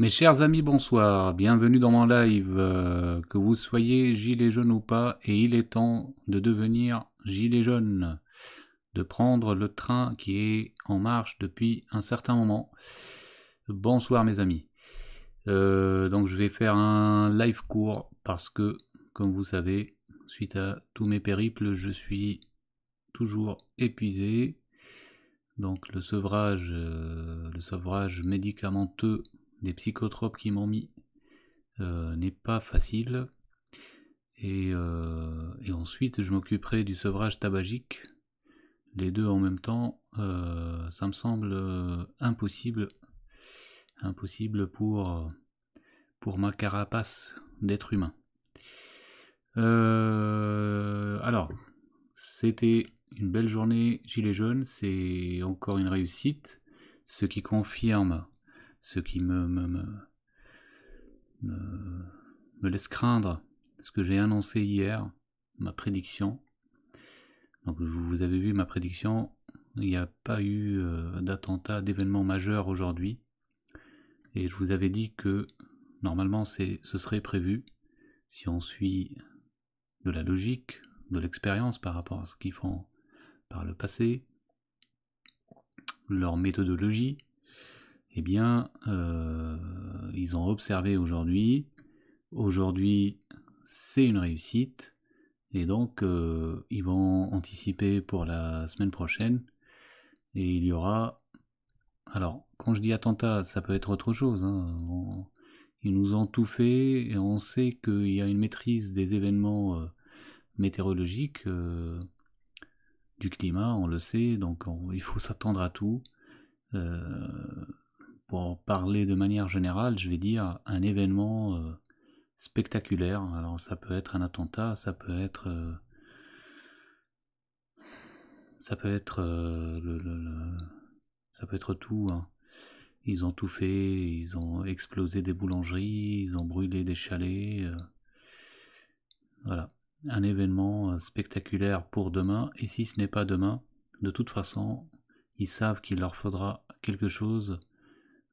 Mes chers amis, bonsoir, bienvenue dans mon live, euh, que vous soyez gilet jaune ou pas, et il est temps de devenir gilet jaune, de prendre le train qui est en marche depuis un certain moment. Bonsoir mes amis. Euh, donc je vais faire un live court parce que, comme vous savez, suite à tous mes périples, je suis toujours épuisé. Donc le sevrage, euh, le sevrage médicamenteux des psychotropes qui m'ont mis euh, n'est pas facile. Euh, et, ensuite, je m'occuperai du sevrage tabagique. Les deux en même temps, euh, ça me semble impossible. Impossible pour, pour ma carapace d'être humain. alors, c'était une belle journée, gilet jaunes. C'est encore une réussite. Ce qui confirme ce qui me, me, laisse craindre ce que j'ai annoncé hier, ma prédiction. Donc vous, avez vu ma prédiction, il n'y a pas eu euh, d'attentat, d'événement majeur aujourd'hui. Et je vous avais dit que normalement ce serait prévu, si on suit de la logique, de l'expérience par rapport à ce qu'ils font par le passé, leur méthodologie, eh bien, euh, ils ont observé aujourd'hui. Aujourd'hui, c'est une réussite. Et donc, euh, ils vont anticiper pour la semaine prochaine. Et il y aura... Alors, quand je dis attentat, ça peut être autre chose. Hein. Ils nous ont tout fait et on sait qu'il y a une maîtrise des événements euh, météorologiques, du climat, on le sait. Donc, il faut s'attendre à tout pour parler de manière générale, je vais dire un événement euh, spectaculaire. Alors ça peut être un attentat, ça peut être euh, ça peut être euh, ça peut être tout. Hein. Ils ont tout fait, ils ont explosé des boulangeries, ils ont brûlé des chalets. voilà, un événement spectaculaire pour demain. Et si ce n'est pas demain, de toute façon, ils savent qu'il leur faudra quelque chose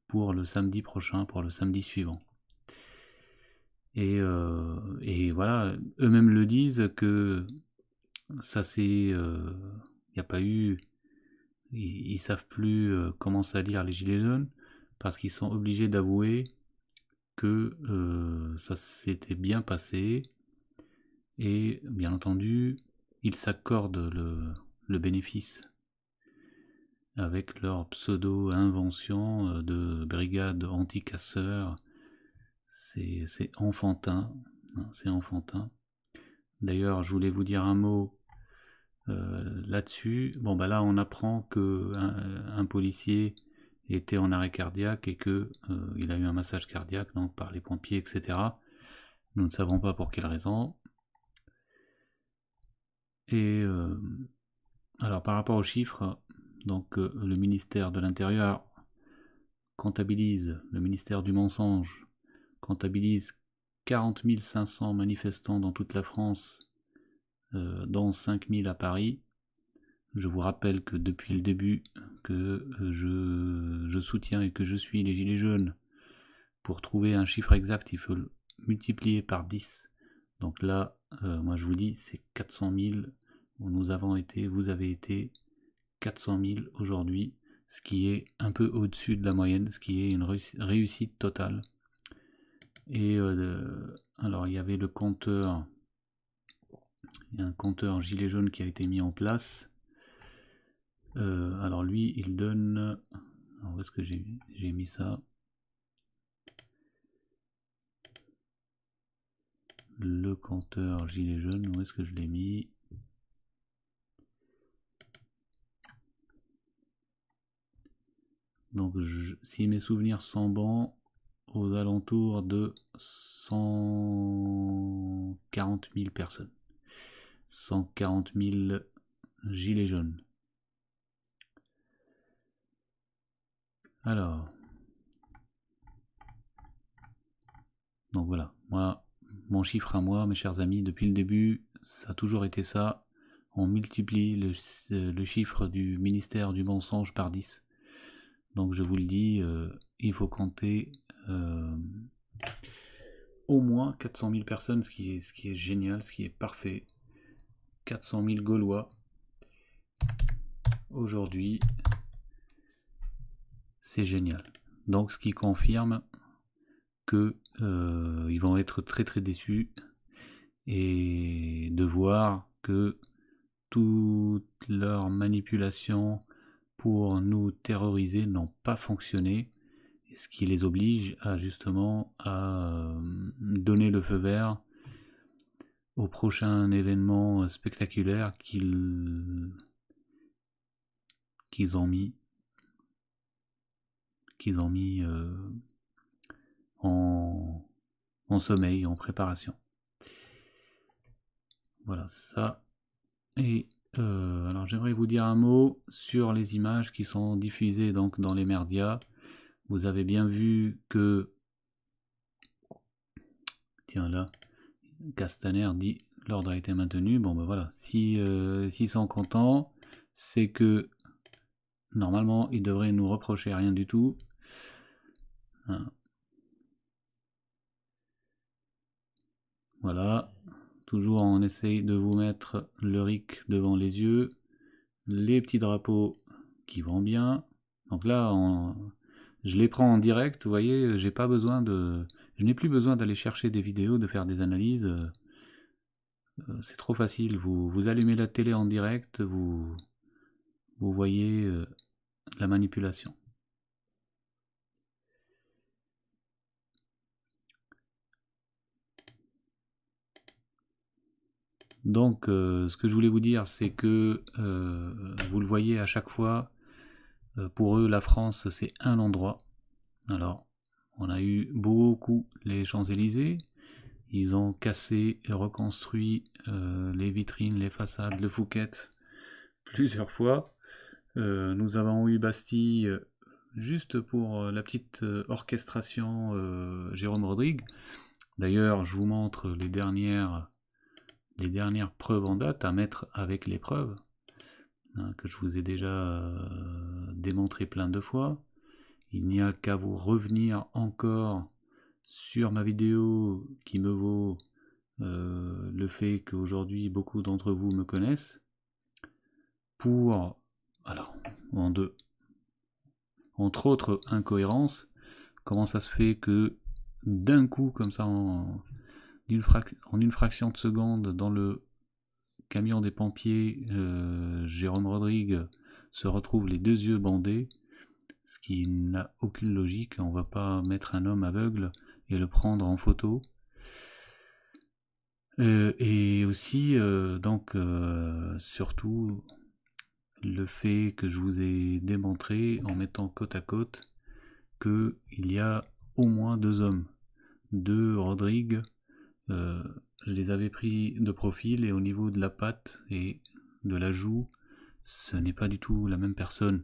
pour le samedi prochain, pour le samedi suivant. Et, euh, voilà, eux-mêmes le disent que ça c'est... Il euh, n'y a pas eu... Ils, savent plus euh, comment salir les gilets jaunes parce qu'ils sont obligés d'avouer que ça s'était bien passé et bien entendu ils s'accordent le bénéfice avec leur pseudo-invention euh, de brigade anti-casseurs. C'est enfantin, hein, c'est enfantin. D'ailleurs, je voulais vous dire un mot euh, là-dessus. Bon, bah là, on apprend que un, policier était en arrêt cardiaque et que euh, il a eu un massage cardiaque donc par les pompiers, etc. Nous ne savons pas pour quelle raison. Et alors par rapport aux chiffres, donc euh, le ministère de l'Intérieur comptabilise, le ministère du mensonge comptabilise 40 500 manifestants dans toute la France, euh, dont 5 000 à Paris. Je vous rappelle que depuis le début que euh, je, soutiens et que je suis les Gilets jaunes, pour trouver un chiffre exact, il faut le multiplier par 10. Donc là, moi je vous dis, c'est 400 000 où nous avons été, vous avez été, 400 000 aujourd'hui, ce qui est un peu au-dessus de la moyenne, ce qui est une réussite totale. Et euh, alors il y avait le compteur, un compteur gilet jaune qui a été mis en place. Euh, alors lui, il donne, où est-ce que j'ai mis ça Le compteur gilet jaune, où est-ce que je l'ai mis Donc si mes souvenirs sont bons, aux alentours de 140 000 personnes. 140 000 gilets jaunes. Alors. Donc voilà, moi, mon chiffre à moi, mes chers amis, depuis le début, ça a toujours été ça. On multiplie le, le chiffre du ministère du mensonge par 10. Donc je vous le dis, euh, il faut compter euh, au moins 400 000 personnes, ce qui, est, ce qui est génial, ce qui est parfait. 400 000 Gaulois aujourd'hui, c'est génial. Donc ce qui confirme que euh, ils vont être très très déçus et de voir que toute leur manipulation pour nous terroriser n'ont pas fonctionné, ce qui les oblige à justement à euh, donner le feu vert au prochain événement spectaculaire qu'ils qu'ils ont mis qu'ils ont mis euh, en sommeil, en préparation. Voilà ça. Et euh, alors j'aimerais vous dire un mot sur les images qui sont diffusées donc dans les merdias. Vous avez bien vu que tiens là, Castaner dit l'ordre a été maintenu. Bon ben voilà, si euh, s'ils sont contents, c'est que normalement ils devraient nous reprocher rien du tout. Hein. Voilà. Toujours on essaye de vous mettre le RIC devant les yeux, les petits drapeaux qui vont bien. Donc là, je les prends en direct, vous voyez, j'ai pas besoin de. Je n'ai plus besoin d'aller chercher des vidéos, de faire des analyses. Euh, c'est trop facile. Vous, vous allumez la télé en direct, vous, vous voyez euh, la manipulation. Donc, euh, ce que je voulais vous dire, c'est que euh, vous le voyez à chaque fois, euh, pour eux, la France, c'est un endroit. Alors, on a eu beaucoup les Champs-Élysées. Ils ont cassé et reconstruit les vitrines, les façades, le Fouquet plusieurs fois. nous avons eu Bastille juste pour la petite orchestration Jérôme Rodrigue. D'ailleurs, je vous montre les dernières les dernières preuves en date à mettre avec les preuves, hein, que je vous ai déjà euh, démontré plein de fois. Il n'y a qu'à vous revenir encore sur ma vidéo qui me vaut euh, le fait qu'aujourd'hui beaucoup d'entre vous me connaissent pour, alors, en deux, entre autres incohérences, comment ça se fait que d'un coup, comme ça, en, en une fraction de seconde dans le camion des pompiers, euh, Jérôme Rodrigue se retrouve les deux yeux bandés, ce qui n'a aucune logique. On ne va pas mettre un homme aveugle et le prendre en photo. Euh, et aussi, euh, donc, surtout, le fait que je vous ai démontré en mettant côte à côte qu'il y a au moins deux hommes. Deux Rodrigues, euh, je les avais pris de profil et au niveau de la patte et de la joue, ce n'est pas du tout la même personne.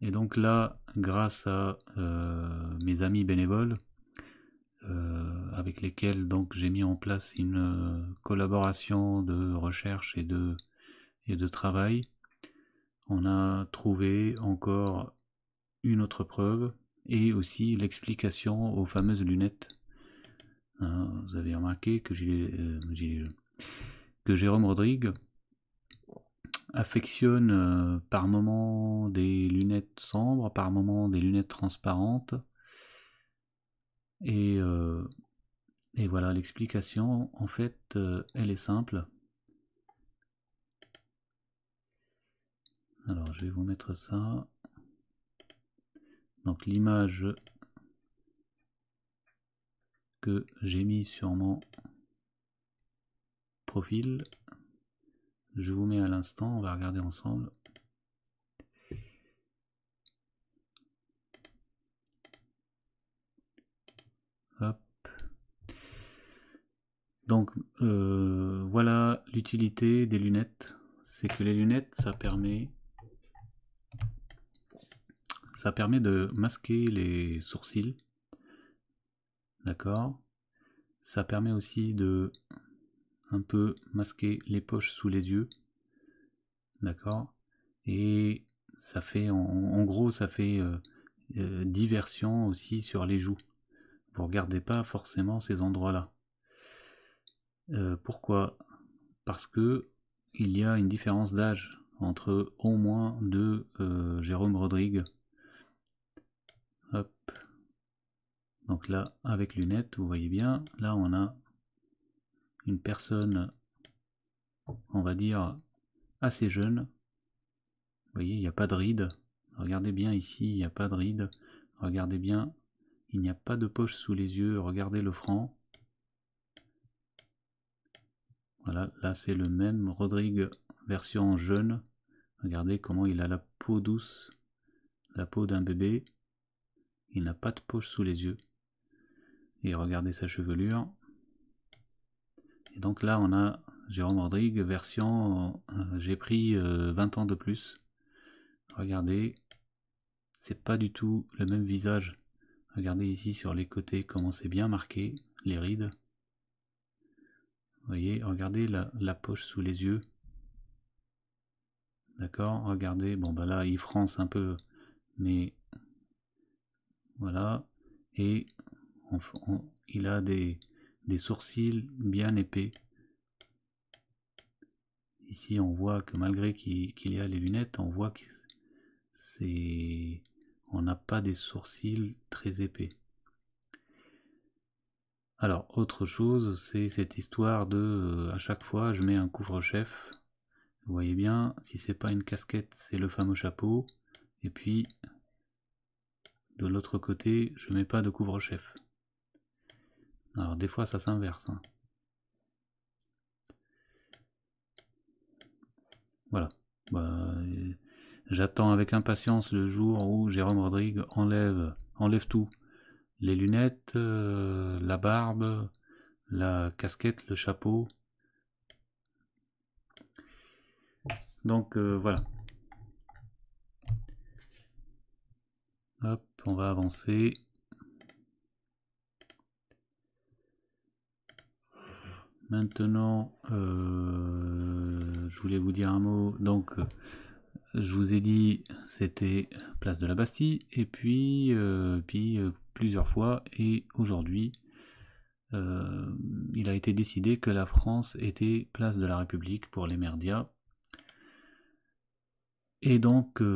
Et donc là, grâce à euh, mes amis bénévoles, euh, avec lesquels donc j'ai mis en place une collaboration de recherche et de, et de travail, on a trouvé encore une autre preuve et aussi l'explication aux fameuses lunettes Hein, vous avez remarqué que, euh, que Jérôme Rodrigue affectionne euh, par moment des lunettes sombres, par moment des lunettes transparentes. Et, euh, voilà, l'explication, en fait, elle est simple. Alors, je vais vous mettre ça. Donc, l'image que j'ai mis sur mon profil. Je vous mets à l'instant, on va regarder ensemble. Hop. Donc euh, voilà l'utilité des lunettes. C'est que les lunettes, ça permet ça permet de masquer les sourcils D'accord Ça permet aussi de un peu masquer les poches sous les yeux. D'accord Et ça fait, en, gros, ça fait euh, euh, diversion aussi sur les joues. Vous regardez pas forcément ces endroits-là. Euh, pourquoi Parce que il y a une différence d'âge entre au moins deux Jérôme Rodrigue. Donc là, avec lunettes, vous voyez bien, là on a une personne, on va dire, assez jeune. Vous voyez, il n'y a pas de ride. Regardez bien ici, il n'y a pas de ride. Regardez bien, il n'y a pas de poche sous les yeux. Regardez le franc. Voilà, là c'est le même Rodrigue version jeune. Regardez comment il a la peau douce, la peau d'un bébé. Il n'a pas de poche sous les yeux regardez sa chevelure. Et donc là, on a Jérôme Rodrigue, version euh, j'ai pris 20 euh, ans de plus. Regardez, c'est pas du tout le même visage. Regardez ici sur les côtés comment c'est bien marqué, les rides. voyez, regardez la, poche sous les yeux. D'accord, regardez, bon bah là il france un peu, mais voilà. Et il a des, sourcils bien épais. Ici, on voit que malgré qu'il y a les lunettes, on voit que c'est, on n'a pas des sourcils très épais. Alors, autre chose, c'est cette histoire de euh, à chaque fois je mets un couvre-chef. Vous voyez bien, si c'est pas une casquette, c'est le fameux chapeau. Et puis, de l'autre côté, je mets pas de couvre-chef. Alors des fois ça s'inverse. Hein. Voilà. Bah, J'attends avec impatience le jour où Jérôme Rodrigue enlève, enlève tout. Les lunettes, euh, la barbe, la casquette, le chapeau. Donc euh, voilà. Hop, on va avancer. Maintenant, euh, je voulais vous dire un mot. Donc, je vous ai dit, c'était place de la Bastille, et puis, euh, puis euh, plusieurs fois, et aujourd'hui, il a été décidé que la France était place de la République pour les merdias. Et donc, on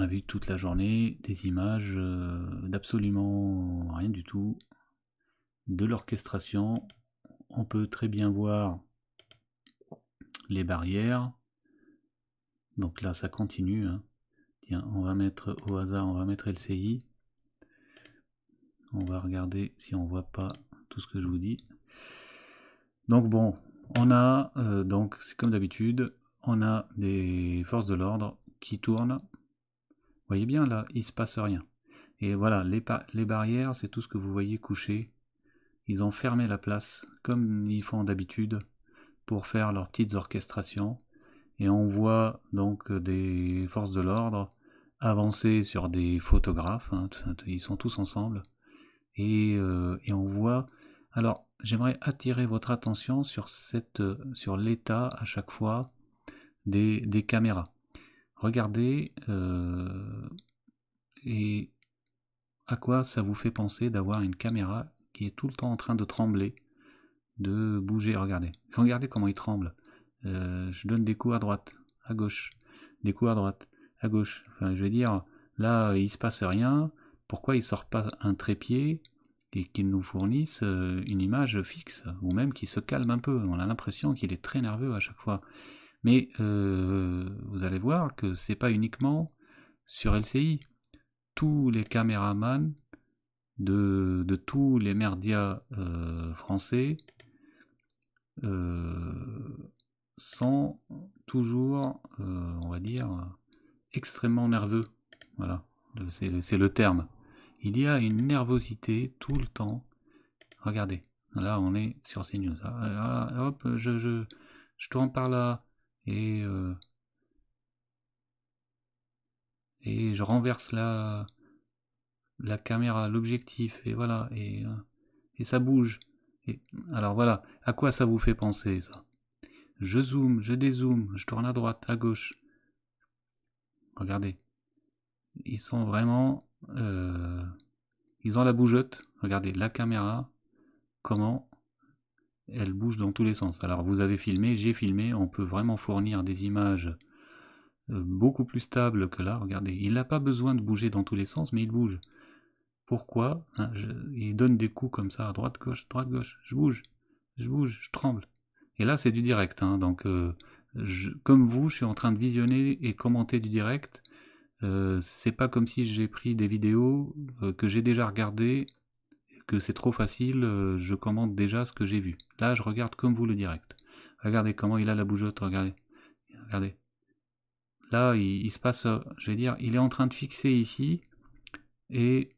a vu toute la journée des images d'absolument rien du tout, de l'orchestration, on peut très bien voir les barrières. Donc là, ça continue. Hein. Tiens, on va mettre au hasard, on va mettre LCI. On va regarder si on voit pas tout ce que je vous dis. Donc bon, on a, euh, donc c'est comme d'habitude, on a des forces de l'ordre qui tournent. Vous voyez bien là, il se passe rien. Et voilà, les, les barrières, c'est tout ce que vous voyez couché ils ont fermé la place, comme ils font d'habitude, pour faire leurs petites orchestrations, et on voit donc des forces de l'ordre avancer sur des photographes, hein, ils sont tous ensemble, euh, et, on voit... Alors, j'aimerais attirer votre attention sur, sur l'état à chaque fois des, caméras. Regardez euh, et à quoi ça vous fait penser d'avoir une caméra qui est tout le temps en train de trembler, de bouger. Regardez, regardez comment il tremble. Euh, je donne des coups à droite, à gauche, des coups à droite, à gauche. je vais dire, là, il se passe rien. Pourquoi il sort pas un trépied et qu'il nous fournisse euh, une image fixe, ou même qu'il se calme un peu. On a l'impression qu'il est très nerveux à chaque fois. Mais euh, vous allez voir que c'est pas uniquement sur LCI. Tous les caméramans de, tous les merdias euh, français euh, sont toujours, euh, on va dire, extrêmement nerveux. Voilà, c'est le terme. Il y a une nervosité tout le temps. Regardez, là on est sur ces news. Ah, je, je, tourne par là et, et je renverse la, la caméra, l'objectif, et voilà, et, euh, et ça bouge. Et, alors voilà, à quoi ça vous fait penser ça Je zoome, je dézoome, je tourne à droite, à gauche. Regardez. Ils sont vraiment... Euh, ils ont la bougeotte. Regardez, la caméra, comment elle bouge dans tous les sens. Alors vous avez filmé, j'ai filmé, on peut vraiment fournir des images euh, beaucoup plus stables que là. Regardez, il n'a pas besoin de bouger dans tous les sens, mais il bouge. Pourquoi hein, il donne des coups comme ça, à droite, gauche, droite, gauche, je bouge, je bouge, je tremble. Et là, c'est du direct. Hein. donc, euh, comme vous, je suis en train de visionner et commenter du direct. Euh, c'est pas comme si j'ai pris des vidéos euh, que j'ai déjà regardées, que c'est trop facile, euh, je commente déjà ce que j'ai vu. Là, je regarde comme vous le direct. Regardez comment il a la bougeotte, regardez. Regardez. Là, il, il se passe, je vais dire, il est en train de fixer ici, et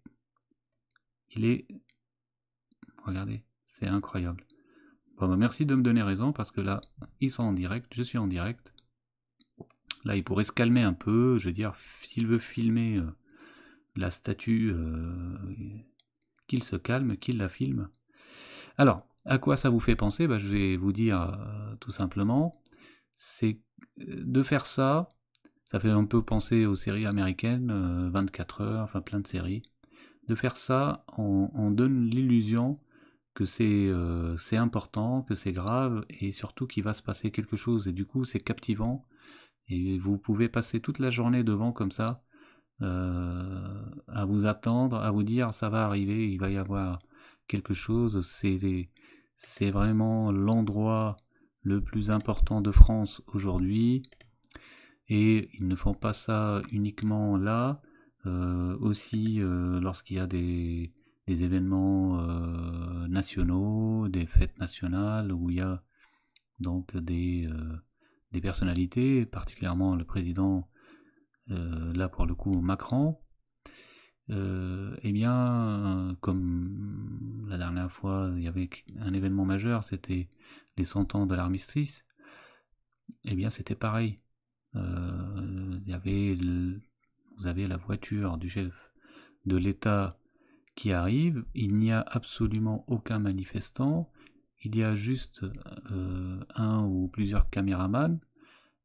il est... Regardez, c'est incroyable. Bah, merci de me donner raison parce que là, ils sont en direct, je suis en direct. Là, il pourrait se calmer un peu, je veux dire, s'il veut filmer euh, la statue, euh, qu'il se calme, qu'il la filme. Alors, à quoi ça vous fait penser bah, Je vais vous dire euh, tout simplement, c'est de faire ça, ça fait un peu penser aux séries américaines, 24 heures, enfin plein de séries de faire ça, on, donne l'illusion que euh, c'est important, que c'est grave, et surtout qu'il va se passer quelque chose. Et du coup, c'est captivant. Et vous pouvez passer toute la journée devant comme ça, euh, à vous attendre, à vous dire ça va arriver, il va y avoir quelque chose. C'est vraiment l'endroit le plus important de France aujourd'hui. Et ils ne font pas ça uniquement là, euh, aussi, euh, lorsqu'il y a des, événements euh, nationaux, des fêtes nationales, où il y a donc des, personnalités, particulièrement le président, là pour le coup Macron, eh bien, comme la dernière fois, il y avait un événement majeur, c'était les 100 ans de l'armistice, et eh bien c'était pareil. il y avait vous avez la voiture du chef de l'État qui arrive, il n'y a absolument aucun manifestant, il y a juste euh, un ou plusieurs caméramans,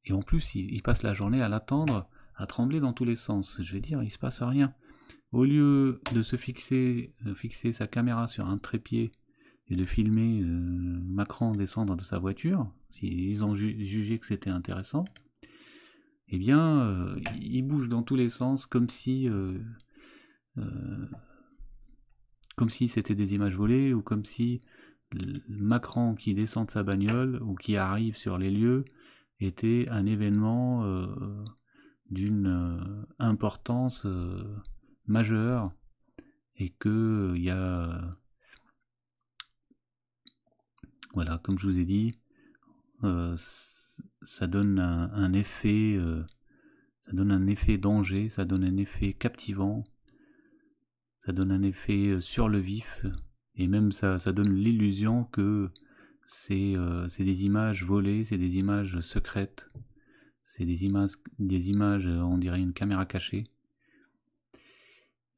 et en plus il, passe la journée à l'attendre, à trembler dans tous les sens. Je vais dire, il se passe rien. Au lieu de se fixer, euh, fixer sa caméra sur un trépied et de filmer euh, Macron descendre de sa voiture, s'ils ont jugé que c'était intéressant, eh bien, euh, il bouge dans tous les sens comme si, euh, euh, comme si c'était des images volées ou comme si Macron qui descend de sa bagnole ou qui arrive sur les lieux était un événement d'une importance majeure et que il y a voilà comme je vous ai dit ça donne un, effet, euh, ça donne un effet danger, ça donne un effet captivant, ça donne un effet euh, sur le vif, et même ça, ça donne l'illusion que euh, c'est des images volées, c'est des images secrètes, c'est des images, des images, on dirait une caméra cachée.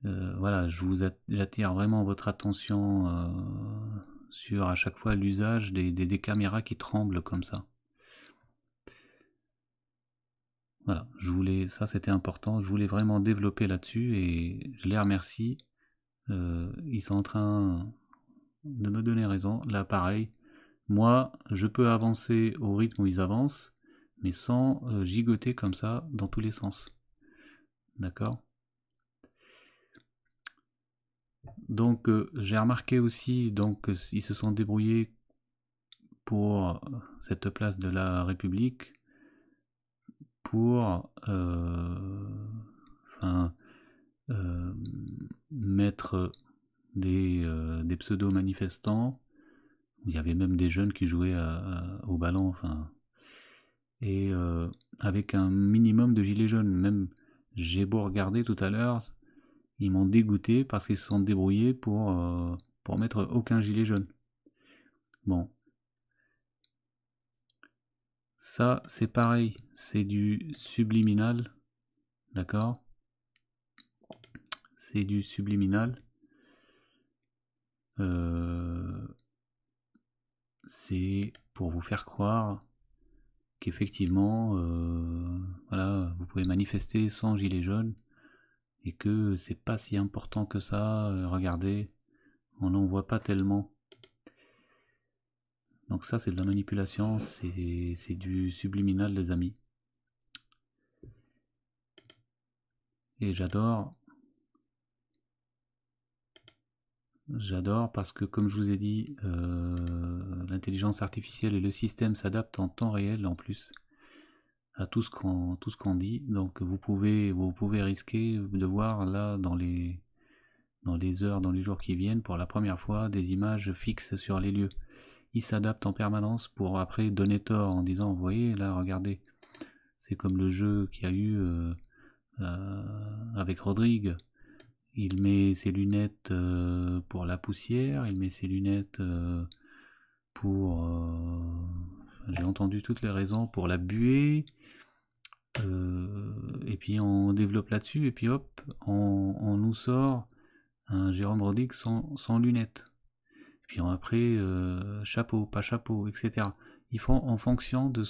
voilà, je vous attire vraiment votre attention sur à chaque fois l'usage des caméras qui tremblent comme ça. Voilà, je voulais, ça c'était important, je voulais vraiment développer là-dessus et je les remercie. Euh, ils sont en train de me donner raison. Là pareil, moi je peux avancer au rythme où ils avancent, mais sans euh, gigoter comme ça dans tous les sens. D'accord Donc euh, j'ai remarqué aussi donc ils se sont débrouillés pour cette place de la République pour euh, euh, mettre des, euh, des pseudo-manifestants. Il y avait même des jeunes qui jouaient au ballon, enfin. Et avec un minimum de gilets jaunes, même j'ai beau regarder tout à l'heure, ils m'ont dégoûté parce qu'ils se sont débrouillés pour, pour mettre aucun gilet jaune. Bon, ça, c'est pareil, c'est du subliminal, d'accord C'est du subliminal. Euh, c'est pour vous faire croire qu'effectivement, euh, voilà, vous pouvez manifester sans gilet jaune et que c'est pas si important que ça. Euh, regardez, on n'en voit pas tellement. Donc ça, c'est de la manipulation, c'est du subliminal, les amis. Et j'adore. J'adore parce que, comme je vous ai dit, euh, l'intelligence artificielle et le système s'adaptent en temps réel en plus à tout ce qu'on tout ce qu'on dit. Donc vous pouvez vous pouvez risquer de voir là dans les dans les heures, dans les jours qui viennent, pour la première fois, des images fixes sur les lieux il s'adapte en permanence pour après donner tort en disant, vous voyez, là, regardez, c'est comme le jeu qu'il y a eu euh, euh, avec Rodrigue. Il met ses lunettes euh, pour la poussière, il met ses lunettes pour... J'ai entendu toutes les raisons pour la buée. et puis on développe là-dessus, et puis hop, on, nous sort un Jérôme Rodrigue sans lunettes puis après, euh, chapeau, pas chapeau, etc. Ils font en fonction de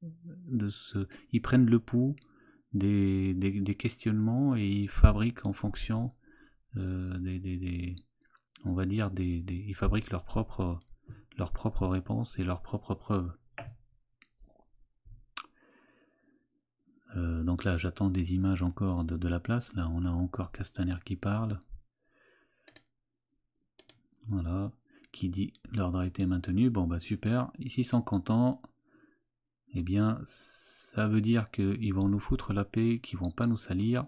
de ce ils prennent le pouls des, questionnements et ils fabriquent en fonction euh, des, on va dire, des, ils fabriquent leurs propres leur propre réponses et leurs propres preuves. Euh, donc là, j'attends des images encore de la place. Là, on a encore Castaner qui parle. Voilà. Qui dit l'ordre a été maintenu. Bon, bah super. Ici, sont contents. Eh bien, ça veut dire qu'ils vont nous foutre la paix, qu'ils vont pas nous salir.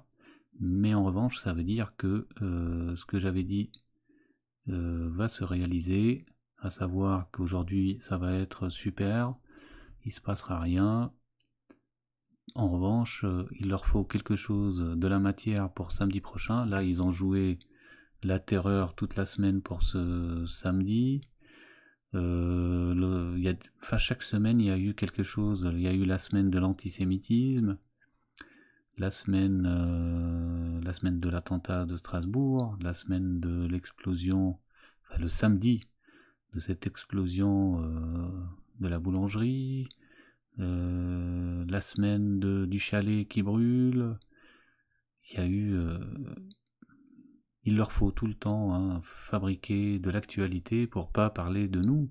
Mais en revanche, ça veut dire que euh, ce que j'avais dit euh, va se réaliser. À savoir qu'aujourd'hui, ça va être super. Il se passera rien. En revanche, euh, il leur faut quelque chose de la matière pour samedi prochain. Là, ils ont joué la terreur toute la semaine pour ce samedi. Euh, enfin, chaque semaine, il y a eu quelque chose. Il y a eu la semaine de l'antisémitisme, la semaine, euh, la semaine de l'attentat de Strasbourg, la semaine de l'explosion, enfin, le samedi de cette explosion euh, de la boulangerie, la semaine de, du chalet qui brûle. Il y a eu il leur faut tout le temps hein, fabriquer de l'actualité pour pas parler de nous,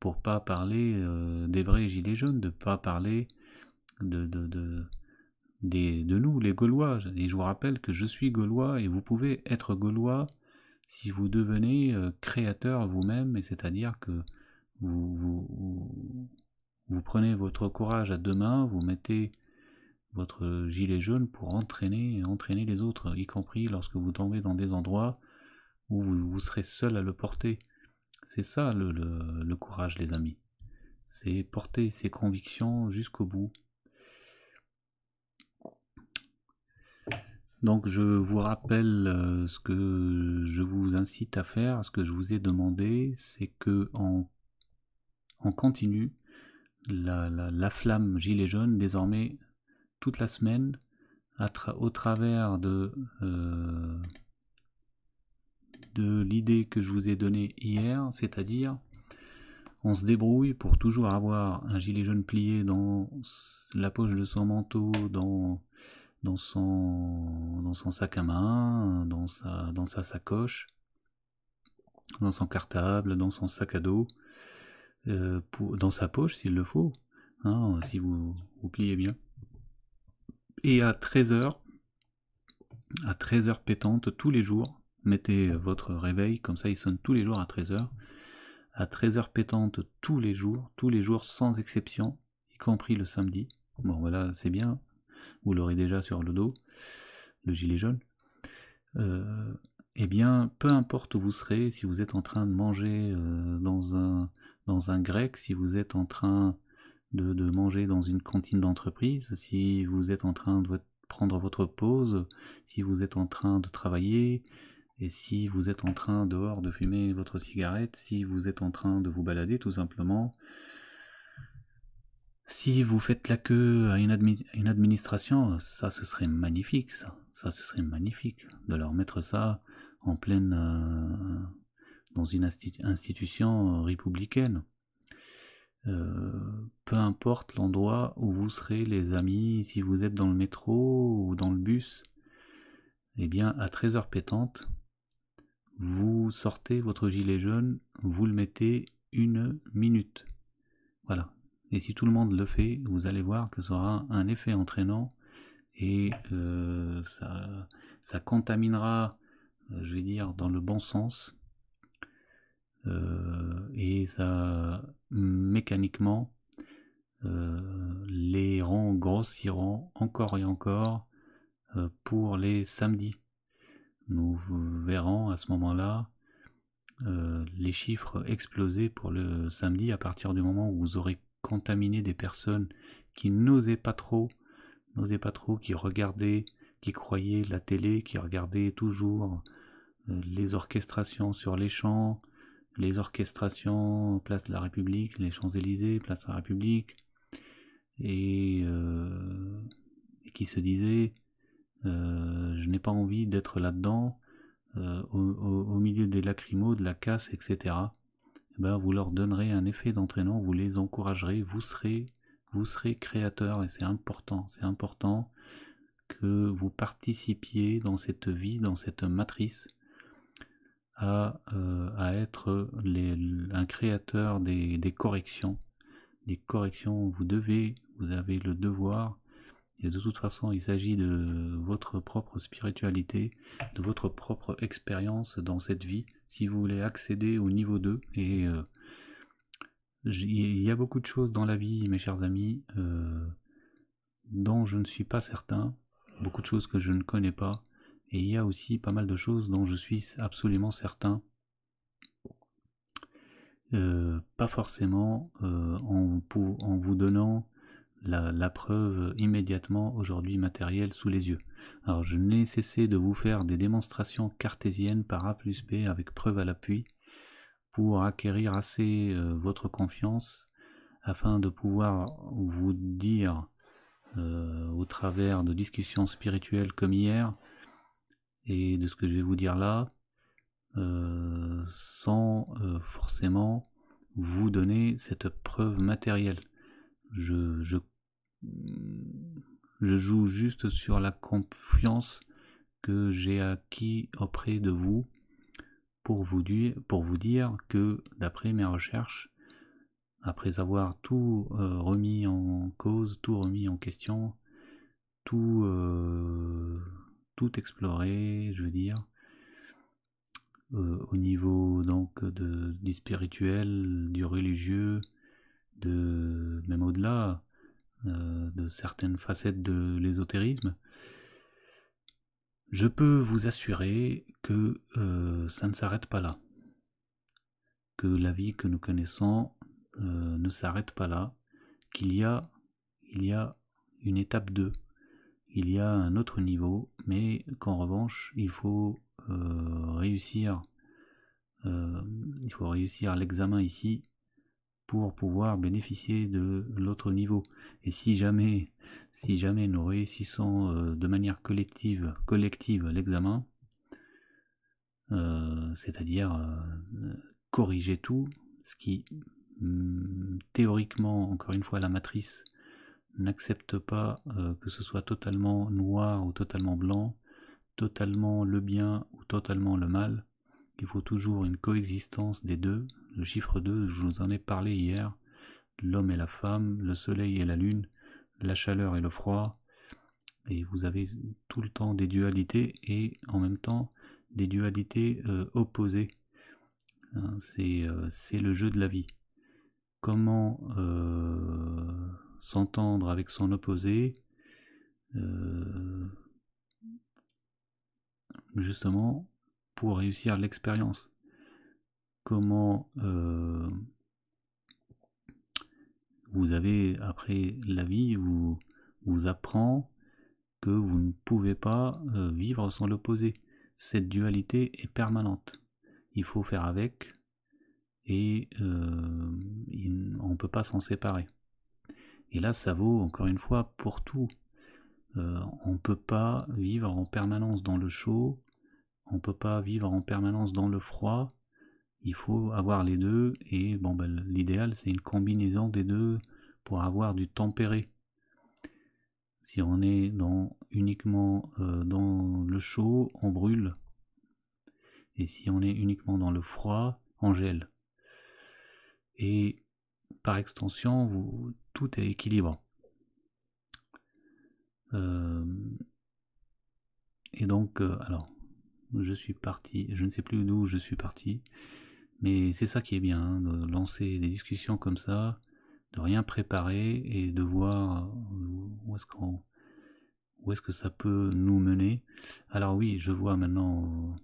pour pas parler euh, des vrais gilets jaunes, de pas parler de, de, de, de nous, les Gaulois. Et je vous rappelle que je suis Gaulois et vous pouvez être Gaulois si vous devenez euh, créateur vous-même, c'est-à-dire que vous, vous, vous, prenez votre courage à deux mains, vous mettez votre gilet jaune pour entraîner entraîner les autres, y compris lorsque vous tombez dans des endroits où vous, serez seul à le porter. C'est ça le, courage, les amis. C'est porter ses convictions jusqu'au bout. Donc je vous rappelle euh, ce que je vous incite à faire, ce que je vous ai demandé, c'est que en, en continu, la, la, la, flamme gilet jaune désormais toute la semaine au travers euh, de, l'idée que je vous ai donnée hier, c'est-à-dire on se débrouille pour toujours avoir un gilet jaune plié dans la poche de son manteau, dans, dans, son, dans son sac à main, dans sa, dans sacoche, dans son cartable, dans son sac à dos, euh, dans sa poche s'il le faut, hein, si vous pliez bien et à 13h, à 13h pétante tous les jours. Mettez votre réveil, comme ça il sonne tous les jours à 13h. À 13h pétante tous les jours, tous les jours sans exception, y compris le samedi. Bon voilà, c'est bien, vous l'aurez déjà sur le dos, le gilet jaune. Euh, eh bien, peu importe où vous serez, si vous êtes en train de manger euh, dans, un, dans un grec, si vous êtes en train de, manger dans une cantine d'entreprise, si vous êtes en train de prendre votre pause, si vous êtes en train de travailler, et si vous êtes en train dehors de fumer votre cigarette, si vous êtes en train de vous balader tout simplement, si vous faites la queue à une, administration, ça ce serait magnifique, ça. Ça ce serait magnifique de leur mettre ça en pleine... Euh, dans une institution euh, républicaine. Euh, peu importe l'endroit où vous serez, les amis, si vous êtes dans le métro ou dans le bus, eh bien, à 13 h pétante, vous sortez votre gilet jaune, vous le mettez une minute. Voilà. Et si tout le monde le fait, vous allez voir que ça aura un effet entraînant et euh, ça, ça contaminera, euh, je vais dire, dans le bon sens. et ça mécaniquement, euh, les rangs grossiront encore et encore euh, pour les samedis. Nous verrons à ce moment-là euh, les chiffres exploser pour le samedi à partir du moment où vous aurez contaminé des personnes qui n'osaient pas trop, n'osaient pas trop, qui regardaient, qui croyaient la télé, qui regardaient toujours les orchestrations sur les champs, les orchestrations Place de la République, les Champs-Élysées, Place de la République, et, euh, qui se disaient euh, « je n'ai pas envie d'être là-dedans, euh, au, milieu des lacrymos, de la casse, etc. Eh ben, vous leur donnerez un effet d'entraînement, vous les encouragerez, vous serez, vous serez créateur, et c'est important, c'est important que vous participiez dans cette vie, dans cette matrice, à, euh, à être un créateur des, corrections. Des corrections, vous devez, vous avez le devoir, et de toute façon il s'agit de votre propre spiritualité, de votre propre expérience dans cette vie, si vous voulez accéder au niveau 2. Et euh, il y a beaucoup de choses dans la vie, mes chers amis, euh, dont je ne suis pas certain, beaucoup de choses que je ne connais pas, et il y a aussi pas mal de choses dont je suis absolument certain. Euh, pas forcément euh, en, vous donnant la, preuve immédiatement aujourd'hui matérielle sous les yeux. Alors je n'ai cessé de vous faire des démonstrations cartésiennes par A plus B avec preuve à l'appui pour acquérir assez euh, votre confiance afin de pouvoir vous dire au travers de discussions spirituelles comme hier et de ce que je vais vous dire là euh, sans euh, forcément vous donner cette preuve matérielle. Je, je, joue juste sur la confiance que j'ai acquis auprès de vous pour vous dire, pour vous dire que d'après mes recherches, après avoir tout euh, remis en cause, tout remis en question, tout tout exploré, je veux dire. Euh, au niveau donc de, du spirituel, du religieux, de même au-delà, euh, de certaines facettes de l'ésotérisme, je peux vous assurer que euh, ça ne s'arrête pas là. Que la vie que nous connaissons ne s'arrête pas là, qu'il y a, il y a une étape 2 il y a un autre niveau, mais qu'en revanche, il faut euh, réussir euh, il faut réussir l'examen ici pour pouvoir bénéficier de l'autre niveau. Et si jamais, si jamais nous réussissons euh, de manière collective, collective l'examen, c'est-à-dire corriger tout, ce qui mm, théoriquement, encore une fois, la matrice n'accepte pas euh, que ce soit totalement noir ou totalement blanc, totalement le bien ou totalement le mal. Il faut toujours une coexistence des deux. Le chiffre 2, je vous en ai parlé hier, l'homme et la femme, le soleil et la lune, la chaleur et le froid, et vous avez tout le temps des dualités et en même temps des dualités euh, opposées. Hein, c'est euh, c'est le jeu de la vie. Comment s'entendre avec son opposé, euh, justement pour réussir l'expérience. Comment euh, vous avez, après la vie, vous, vous apprend que vous ne pouvez pas euh, vivre sans l'opposé. Cette dualité est permanente. Il faut faire avec et on ne peut pas s'en séparer. Et là, ça vaut encore une fois pour tout. Euh, on ne peut pas vivre en permanence dans le chaud, on ne peut pas vivre en permanence dans le froid. Il faut avoir les deux et bon ben, l'idéal c'est une combinaison des deux pour avoir du tempéré. Si on est dans, uniquement euh, dans le chaud, on brûle. Et si on est uniquement dans le froid, on gèle. Et par extension, vous, tout est équilibré. Euh, et donc, euh, alors, je suis parti, je ne sais plus d'où je suis parti, mais c'est ça qui est bien, hein, de lancer des discussions comme ça, de rien préparer et de voir euh, où est-ce qu'on où est-ce que ça peut nous mener. Alors oui, je vois maintenant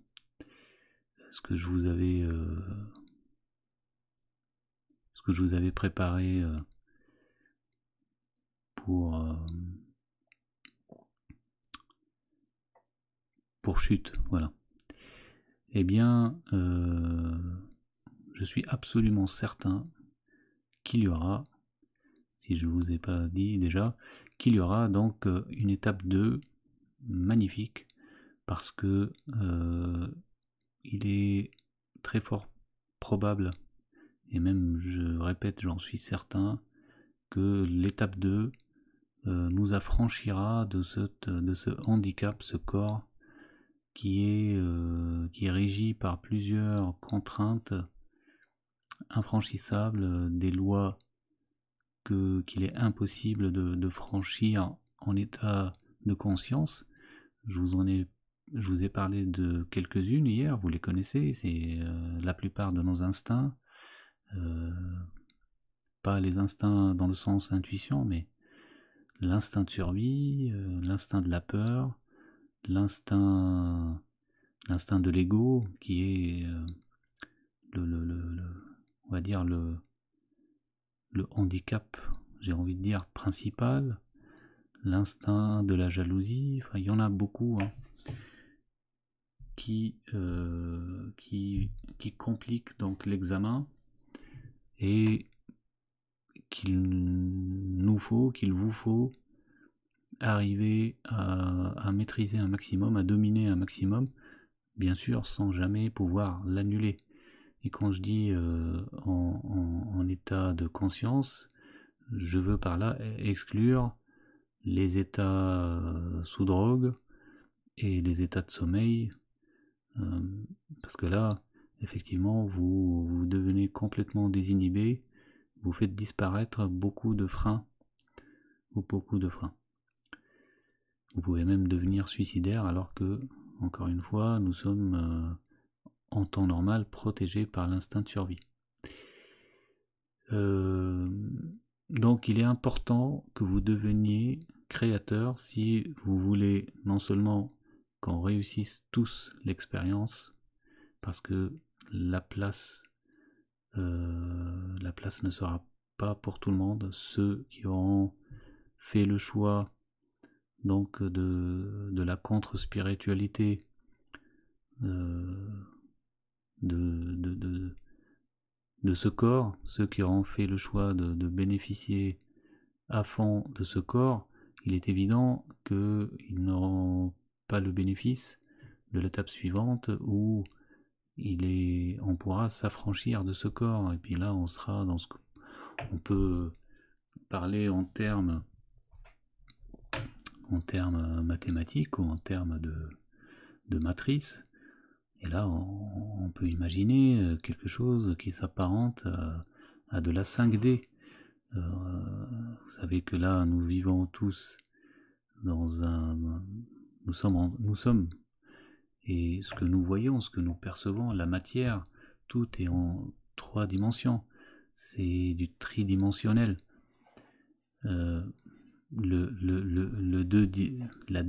ce que je vous avais ce que je vous avais préparé pour, euh, pour chute, voilà. Eh bien, euh, je suis absolument certain qu'il y aura, si je ne vous ai pas dit déjà, qu'il y aura donc euh, une étape 2 magnifique parce que il est très fort probable, et même je répète, j'en suis certain, que l'étape 2 euh, nous affranchira de ce, handicap, ce corps qui est, euh, qui est régi par plusieurs contraintes infranchissables, des lois que, qu'il est impossible de, franchir en état de conscience. Je vous en ai je vous ai parlé de quelques-unes hier, vous les connaissez, c'est euh, la plupart de nos instincts, pas les instincts dans le sens intuition, mais l'instinct de survie, euh, l'instinct de la peur, l'instinct l'instinct de l'ego qui est euh, le, va dire le le handicap j'ai envie de dire principal l'instinct de la jalousie il y en a beaucoup hein, euh, qui compliquent qui complique donc l'examen et qu'il nous faut qu'il vous faut arriver à, maîtriser un maximum, à dominer un maximum, bien sûr sans jamais pouvoir l'annuler. Et quand je dis euh, en, état de conscience, je veux par là exclure les états euh, sous drogue et les états de sommeil, euh, parce que là, effectivement, vous, vous devenez complètement désinhibé, vous faites disparaître beaucoup de freins, ou beaucoup de freins. Vous pouvez même devenir suicidaire alors que, encore une fois, nous sommes euh, en temps normal protégés par l'instinct de survie. Euh, donc il est important que vous deveniez créateur si vous voulez non seulement qu'on réussisse tous l'expérience, parce que la place, euh, la place ne sera pas pour tout le monde. Ceux qui auront fait le choix donc euh, de, de la contre-spiritualité, euh, de, de, de, ce corps, ceux qui auront fait le choix de, bénéficier à fond de ce corps, il est évident qu'ils n'auront pas le bénéfice de l'étape suivante où il est, on pourra s'affranchir de ce corps. Et puis là, on sera dans ce, on peut parler en termes en termes euh, mathématiques ou en termes de, de matrice. Et là, on, peut imaginer euh, quelque chose qui s'apparente à, de la 5D. Euh, vous savez que là, nous vivons tous dans un... Nous sommes, en, nous sommes. Et ce que nous voyons, ce que nous percevons, la matière, tout est en trois dimensions. C'est du tridimensionnel le, le, le, la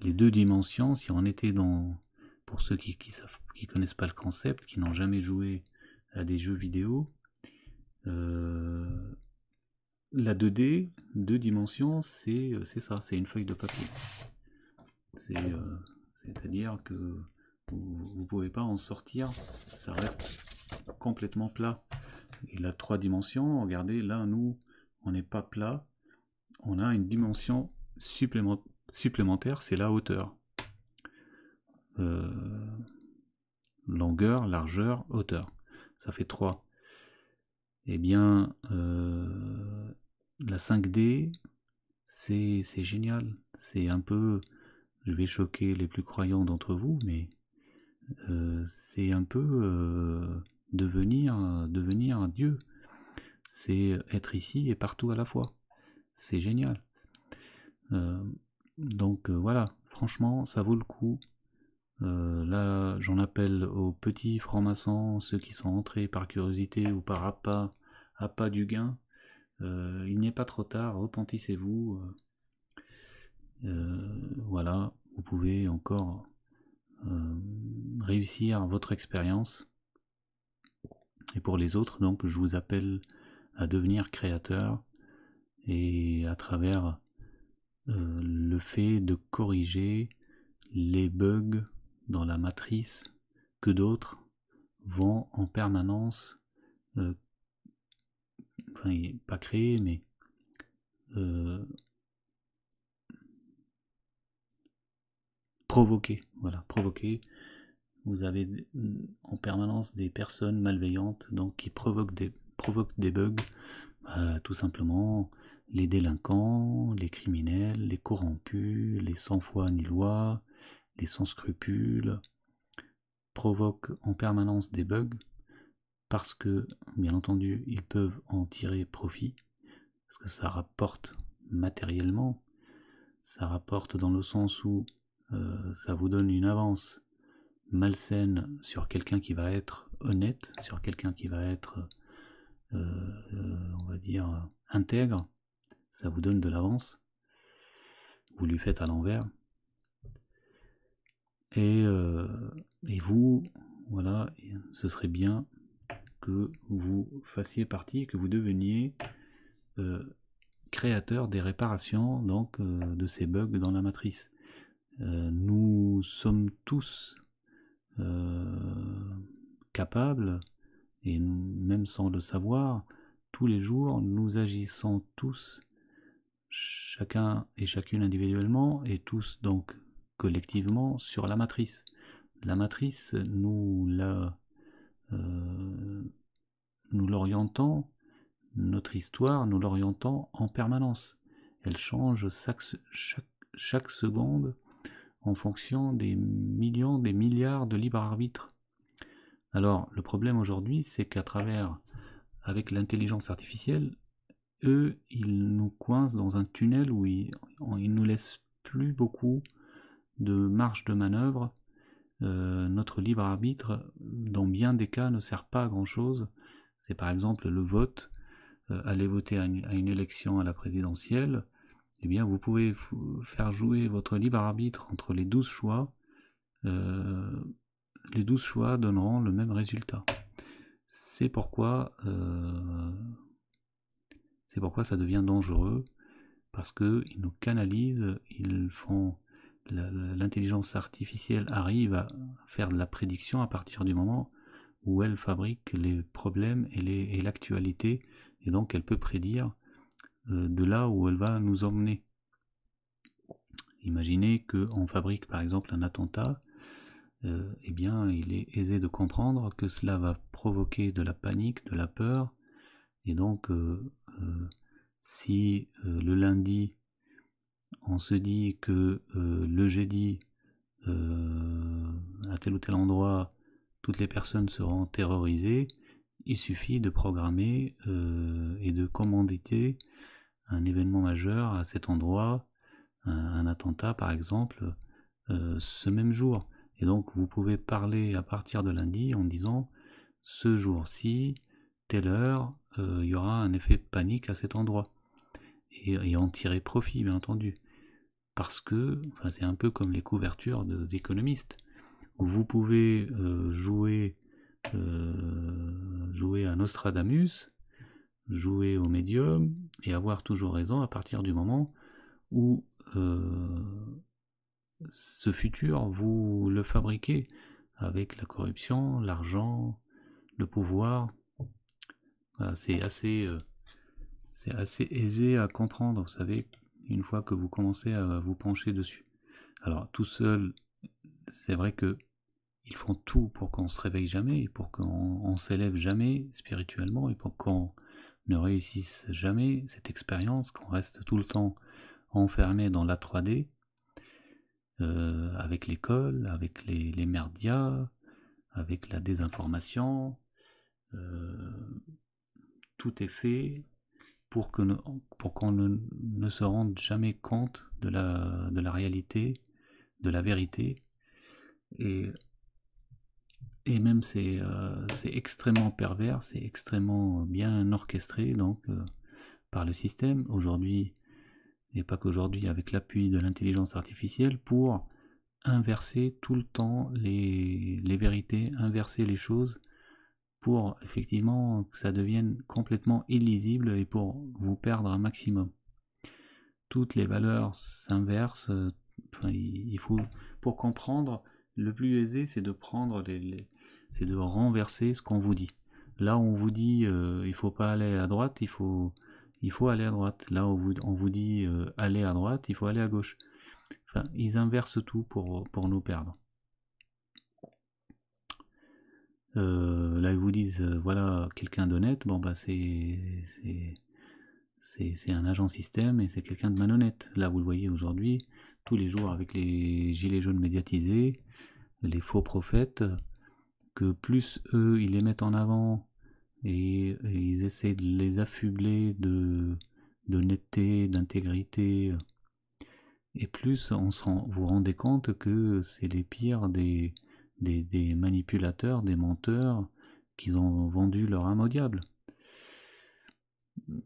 les deux dimensions, si on était dans, pour ceux qui ne connaissent pas le concept, qui n'ont jamais joué à des jeux vidéo, euh, la 2D, deux dimensions, c'est ça, c'est une feuille de papier. Euh, c'est-à-dire que vous ne pouvez pas en sortir, ça reste complètement plat. Et la trois dimensions, regardez, là, nous, on n'est pas plat, on a une dimension supplémentaire, c'est la hauteur. Euh, longueur, largeur, hauteur. Ça fait 3. Eh bien, euh, la 5D, c'est génial. C'est un peu, je vais choquer les plus croyants d'entre vous, mais euh, c'est un peu devenir, devenir un dieu. C'est être ici et partout à la fois c'est génial. Euh, donc euh, voilà, franchement, ça vaut le coup. Euh, là, j'en appelle aux petits francs-maçons, ceux qui sont entrés par curiosité ou par appât, appât du gain. il n'est pas trop tard, repentissez-vous. voilà, vous pouvez encore réussir votre expérience. Et pour les autres, donc, je vous appelle à devenir créateur et à travers euh, le fait de corriger les bugs dans la matrice que d'autres vont en permanence, euh, enfin, pas créer, mais euh, provoquer. Voilà, provoquer. Vous avez en permanence des personnes malveillantes donc qui provoquent des, provoquent des bugs, bah, tout simplement les délinquants, les criminels, les corrompus, les sans-foi ni loi, les sans-scrupules, provoquent en permanence des bugs parce que, bien entendu, ils peuvent en tirer profit, parce que ça rapporte matériellement, ça rapporte dans le sens où euh, ça vous donne une avance malsaine sur quelqu'un qui va être honnête, sur quelqu'un qui va être, euh, euh, on va dire, intègre, ça vous donne de l'avance. Vous lui faites à l'envers. Et, euh, vous, voilà, ce serait bien que vous fassiez partie, que vous deveniez euh, créateur des réparations donc euh, de ces bugs dans la matrice. nous sommes tous capables, et même sans le savoir, tous les jours, nous agissons tous chacun et chacune individuellement et tous donc collectivement sur la matrice. La matrice, nous la, euh, nous l'orientons, notre histoire, nous l'orientons en permanence. Elle change chaque, chaque, chaque, seconde en fonction des millions, des milliards de libres arbitres. Alors, le problème aujourd'hui, c'est qu'à travers, avec l'intelligence artificielle, eux, ils nous coincent dans un tunnel où ils, ne nous laissent plus beaucoup de marge de manœuvre. Euh, notre libre arbitre, dans bien des cas, ne sert pas à grand-chose. C'est par exemple le vote. Euh, aller voter à une, élection à la présidentielle, eh bien, vous pouvez faire jouer votre libre arbitre entre les douze choix. Euh, les douze choix donneront le même résultat. C'est pourquoi c'est pourquoi ça devient dangereux, parce qu'ils nous canalisent, ils font. L'intelligence artificielle arrive à faire de la prédiction à partir du moment où elle fabrique les problèmes et l'actualité, et, donc elle peut prédire euh, de là où elle va nous emmener. Imaginez qu'on fabrique par exemple un attentat, et euh, eh bien il est aisé de comprendre que cela va provoquer de la panique, de la peur, et donc euh, euh, si euh, le lundi on se dit que euh, le jeudi à tel ou tel endroit toutes les personnes seront terrorisées, il suffit de programmer et de commanditer un événement majeur à cet endroit, un, attentat par exemple, ce même jour. Et donc vous pouvez parler à partir de lundi en disant ce jour-ci, telle heure, euh, il y aura un effet panique à cet endroit. Et, en tirer profit, bien entendu. Parce que c'est un peu comme les couvertures d'économistes. Vous pouvez euh, jouer, euh, jouer à Nostradamus, jouer au médium et avoir toujours raison à partir du moment où ce futur, vous le fabriquez avec la corruption, l'argent, le pouvoir, c'est assez, euh, assez aisé à comprendre, vous savez, une fois que vous commencez à vous pencher dessus. Alors, tout seul, c'est vrai que ils font tout pour qu'on se réveille jamais, pour qu'on s'élève jamais spirituellement et pour qu'on ne réussisse jamais cette expérience, qu'on reste tout le temps enfermé dans la 3D, euh, avec l'école, avec les, merdias, avec la désinformation, euh, tout est fait pour qu'on ne, pour qu'on ne, se rende jamais compte de la, de la réalité, de la vérité. Et, et même c'est, euh, extrêmement pervers, c'est extrêmement bien orchestré donc euh, par le système aujourd'hui, et pas qu'aujourd'hui, avec l'appui de l'intelligence artificielle pour inverser tout le temps les, les vérités, inverser les choses pour effectivement que ça devienne complètement illisible et pour vous perdre un maximum. Toutes les valeurs s'inversent. Euh, il faut pour comprendre le plus aisé, c'est de prendre les, c'est de renverser ce qu'on vous dit. Là, on vous dit il euh, il faut pas aller à droite, il faut il faut aller à droite. Là, on vous, on vous dit euh, aller à droite, il faut aller à gauche. Enfin, ils inversent tout pour, pour nous perdre. Euh, là ils vous disent euh, voilà quelqu'un d'honnête, bon bah c'est c'est un agent système et c'est quelqu'un de malhonnête. Là vous le voyez aujourd'hui, tous les jours avec les gilets jaunes médiatisés, les faux prophètes, que plus eux ils les mettent en avant et, ils essaient de les affubler de d'honnêteté, d'intégrité, et plus on vous rendez compte que c'est les pires des, des, manipulateurs, des menteurs qui ont vendu leur âme au diable.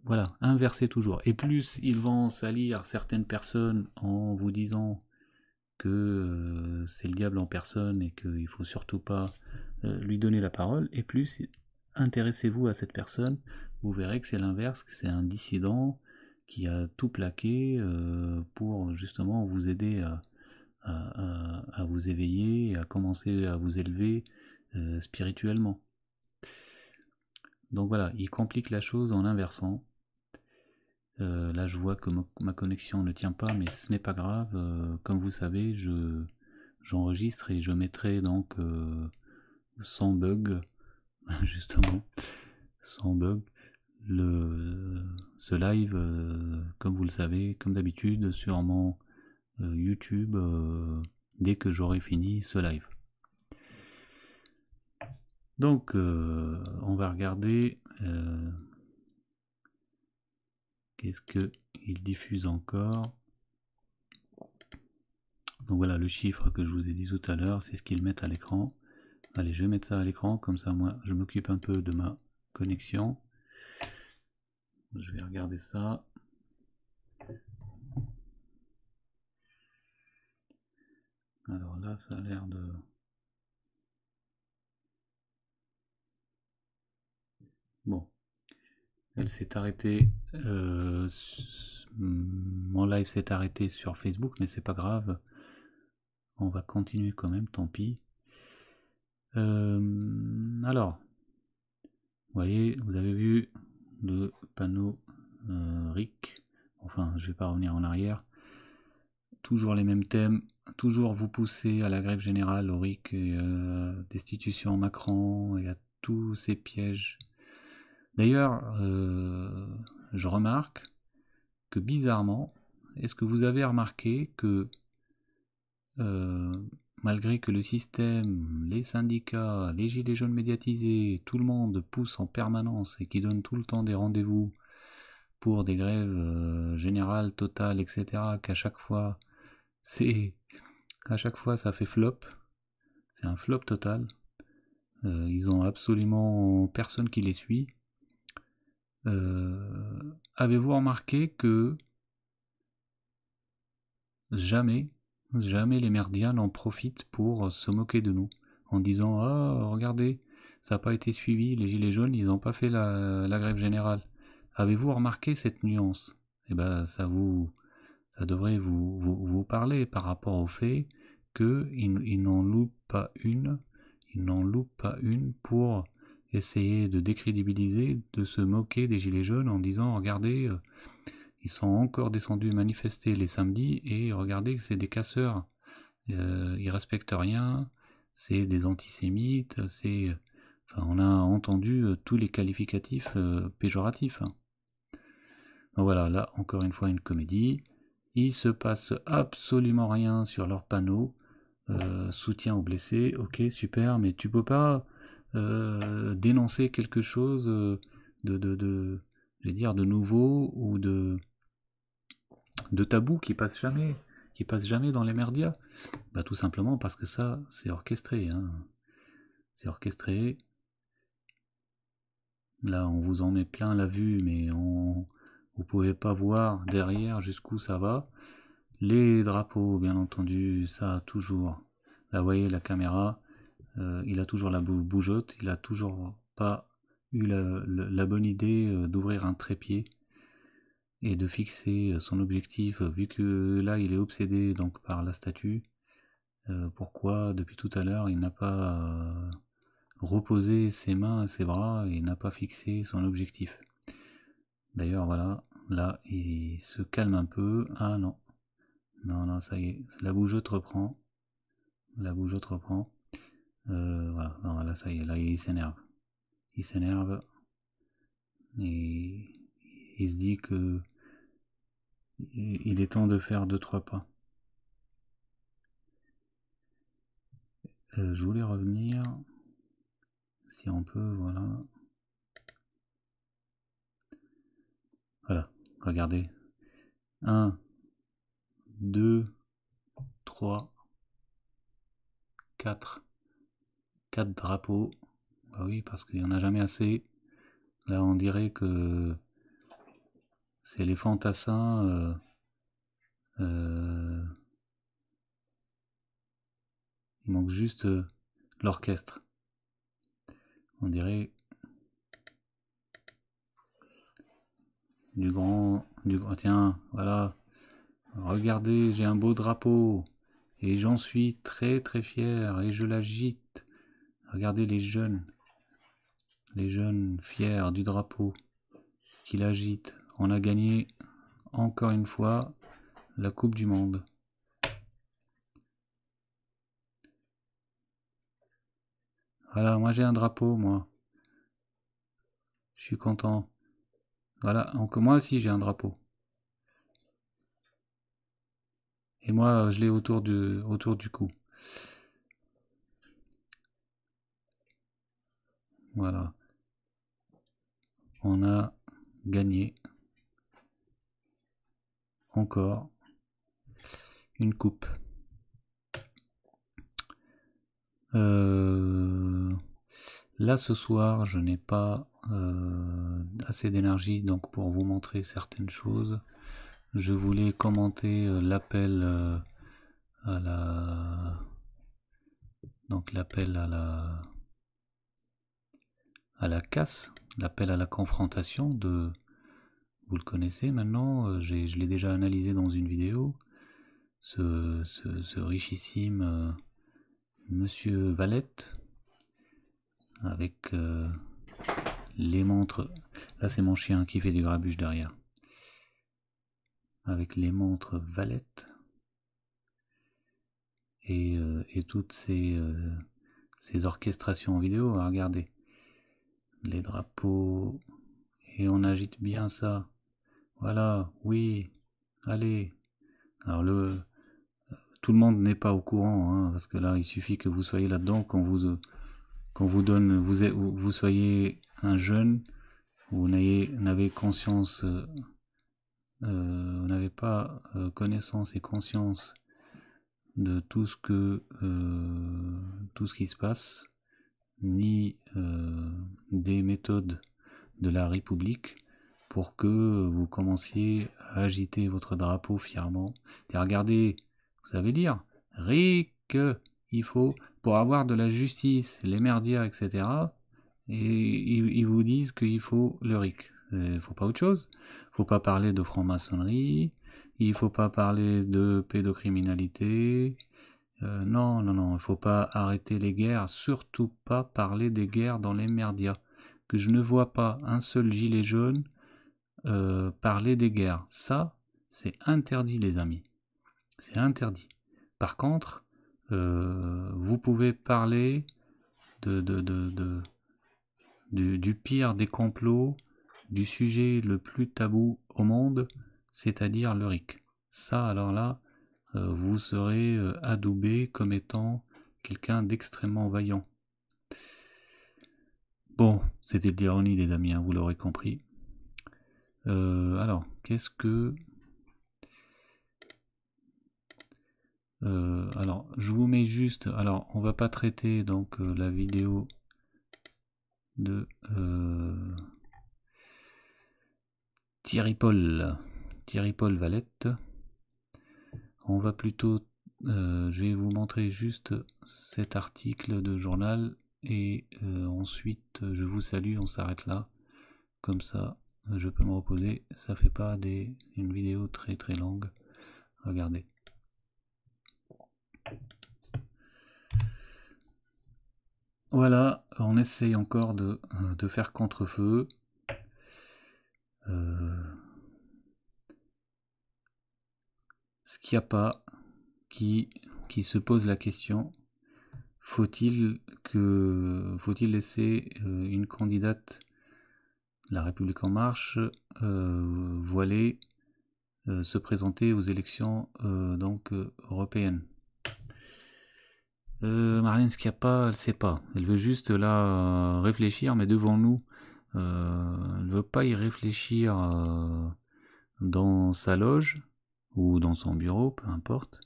Voilà, inverser toujours. Et plus ils vont salir certaines personnes en vous disant que euh, c'est le diable en personne et qu'il ne faut surtout pas euh, lui donner la parole, et plus intéressez-vous à cette personne, vous verrez que c'est l'inverse, que c'est un dissident qui a tout plaqué euh, pour justement vous aider à, à, vous éveiller, à commencer à vous élever euh, spirituellement. Donc voilà, il complique la chose en inversant. Euh, là, je vois que ma, connexion ne tient pas, mais ce n'est pas grave. Euh, comme vous savez, je j'enregistre et je mettrai donc sans bug, justement, sans bug, le, ce live, comme vous le savez, comme d'habitude, sur mon euh, YouTube euh, dès que j'aurai fini ce live. Donc, euh, on va regarder qu'est-ce qu'il diffuse encore. Donc voilà, le chiffre que je vous ai dit tout à l'heure, c'est ce qu'ils mettent à l'écran. Allez, je vais mettre ça à l'écran, comme ça, moi, je m'occupe un peu de ma connexion. Je vais regarder ça. Alors là, ça a l'air de... Bon. Elle s'est arrêtée... Euh, mon live s'est arrêté sur Facebook, mais c'est pas grave. On va continuer quand même, tant pis. Euh, alors, vous voyez, vous avez vu le panneau euh, RIC. Enfin, je vais pas revenir en arrière. Toujours les mêmes thèmes, toujours vous pousser à la grève générale, au RIC et euh, destitution Macron et à tous ces pièges. D'ailleurs, euh, je remarque que bizarrement, est-ce que vous avez remarqué que euh, malgré que le système, les syndicats, les gilets jaunes médiatisés, tout le monde pousse en permanence et qui donne tout le temps des rendez-vous pour des grèves générales, totales, etc., qu'à chaque fois c'est à chaque fois, ça fait flop. C'est un flop total. Euh, ils ont absolument personne qui les suit. Euh, avez-vous remarqué que jamais, jamais les merdiens n'en profitent pour se moquer de nous en disant oh regardez, ça n'a pas été suivi, les gilets jaunes, ils n'ont pas fait la, la grève générale. Avez-vous remarqué cette nuance Eh ben, ça vous, ça devrait vous, vous, parler par rapport au fait qu'ils ils, n'en loupent pas une, ils n'en pas une pour essayer de décrédibiliser, de se moquer des Gilets jaunes en disant regardez, euh, ils sont encore descendus manifester les samedis et regardez que c'est des casseurs, euh, ils respectent rien, c'est des antisémites, c'est. Enfin, on a entendu euh, tous les qualificatifs péjoratifs. Hein. voilà, là encore une fois une comédie. Il se passe absolument rien sur leur panneau. Euh, soutien aux blessés, ok, super, mais tu peux pas euh, dénoncer quelque chose euh, de, de, dire, de nouveau ou de, de tabou qui passe jamais, qui passe jamais dans les merdias. Bah, tout simplement parce que ça, c'est orchestré. Hein. C'est orchestré. Là, on vous en met plein la vue, mais on, vous pouvez pas voir derrière jusqu'où ça va. Les drapeaux, bien entendu, ça a toujours. Là, vous voyez la caméra, euh, il a toujours la bougeotte, il a toujours pas eu la, bonne idée euh, d'ouvrir un trépied et de fixer euh, son objectif, vu que là il est obsédé donc par la statue. pourquoi depuis tout à l'heure il n'a pas reposé ses mains et ses bras et n'a pas fixé son objectif D'ailleurs, voilà, là, il se calme un peu. Ah non. Non, non, ça y est. La bougeotte reprend. La bougeotte reprend. Euh, voilà, là, ça y est. Là, il s'énerve. Il s'énerve. Et il se dit que il est temps de faire deux, trois pas. Euh, je voulais revenir, si on peut, voilà, Voilà, regardez. 1, 2, 3, 4. 4 drapeaux. Bah oui, parce qu'il n'y en a jamais assez. Là, on dirait que c'est les fantassins. Euh, euh il manque juste euh, l'orchestre. On dirait du grand, du grand, tiens, voilà, regardez, j'ai un beau drapeau, et j'en suis très très fier, et je l'agite. Regardez les jeunes, les jeunes fiers du drapeau, qui l'agite. On a gagné, encore une fois, la Coupe du Monde. Voilà, moi j'ai un drapeau, moi. Je suis content. Voilà, donc moi aussi j'ai un drapeau. Et moi euh, je l'ai autour du, autour du cou. Voilà. On a gagné encore une coupe. Euh, là ce soir je n'ai pas euh, assez d'énergie donc pour vous montrer certaines choses. Je voulais commenter euh, l'appel euh, à la donc l'appel à la à la casse, l'appel à la confrontation de vous le connaissez maintenant, je l'ai déjà analysé dans une vidéo. Ce, richissime Monsieur Valette avec les montres. Là, c'est mon chien qui fait du grabuche derrière. Avec les montres Valette. Et, euh, toutes euh, ces, orchestrations en vidéo. Hein, regardez. Les drapeaux. Et on agite bien ça. Voilà. Oui. Allez. Alors le... Euh, tout le monde n'est pas au courant, hein, parce que là, il suffit que vous soyez là-dedans, quand vous, qu'on vous donne, vous, vous soyez un jeune, vous n'avez conscience, vous euh, euh, n'avez pas euh, connaissance et conscience de tout ce que tout ce qui se passe, ni des méthodes de la République pour que vous commenciez à agiter votre drapeau fièrement. Et regardez, vous savez lire, RIC, il faut, pour avoir de la justice, les merdières, etc., et ils, vous disent qu'il faut le RIC. Il euh, faut pas autre chose. Il ne faut pas parler de franc-maçonnerie, il ne faut pas parler de pédocriminalité. Euh, non, non, non, il ne faut pas arrêter les guerres, surtout pas parler des guerres dans les merdias. Que je ne vois pas un seul gilet jaune euh, parler des guerres. Ça, c'est interdit, les amis. C'est interdit. Par contre, vous pouvez parler de, de du, pire des complots, du sujet le plus tabou au monde, c'est-à-dire le RIC. Ça, alors là, euh, vous serez euh, adoubé comme étant quelqu'un d'extrêmement vaillant. Bon, c'était de l'ironie, les amis, hein, vous l'aurez compris. Euh, alors, qu'est-ce que... alors, je vous mets juste... Alors, on va pas traiter donc la vidéo de euh, Thierry Paul. Thierry Paul Valette. On va plutôt... Euh, je vais vous montrer juste cet article de journal et euh, ensuite je vous salue, on s'arrête là. Comme ça, je peux me reposer. Ça fait pas des, une vidéo très très longue. Regardez. Voilà, on essaye encore de, euh, faire contre-feu. Euh, ce qu'il n'y a pas qui, qui se pose la question, faut-il que faut-il laisser euh, une candidate La République en marche voilée se présenter aux élections donc européennes euh, Marlène pas, elle sait pas. Elle veut juste là euh, réfléchir, mais devant nous, euh, elle ne veut pas y réfléchir euh, dans sa loge ou dans son bureau, peu importe.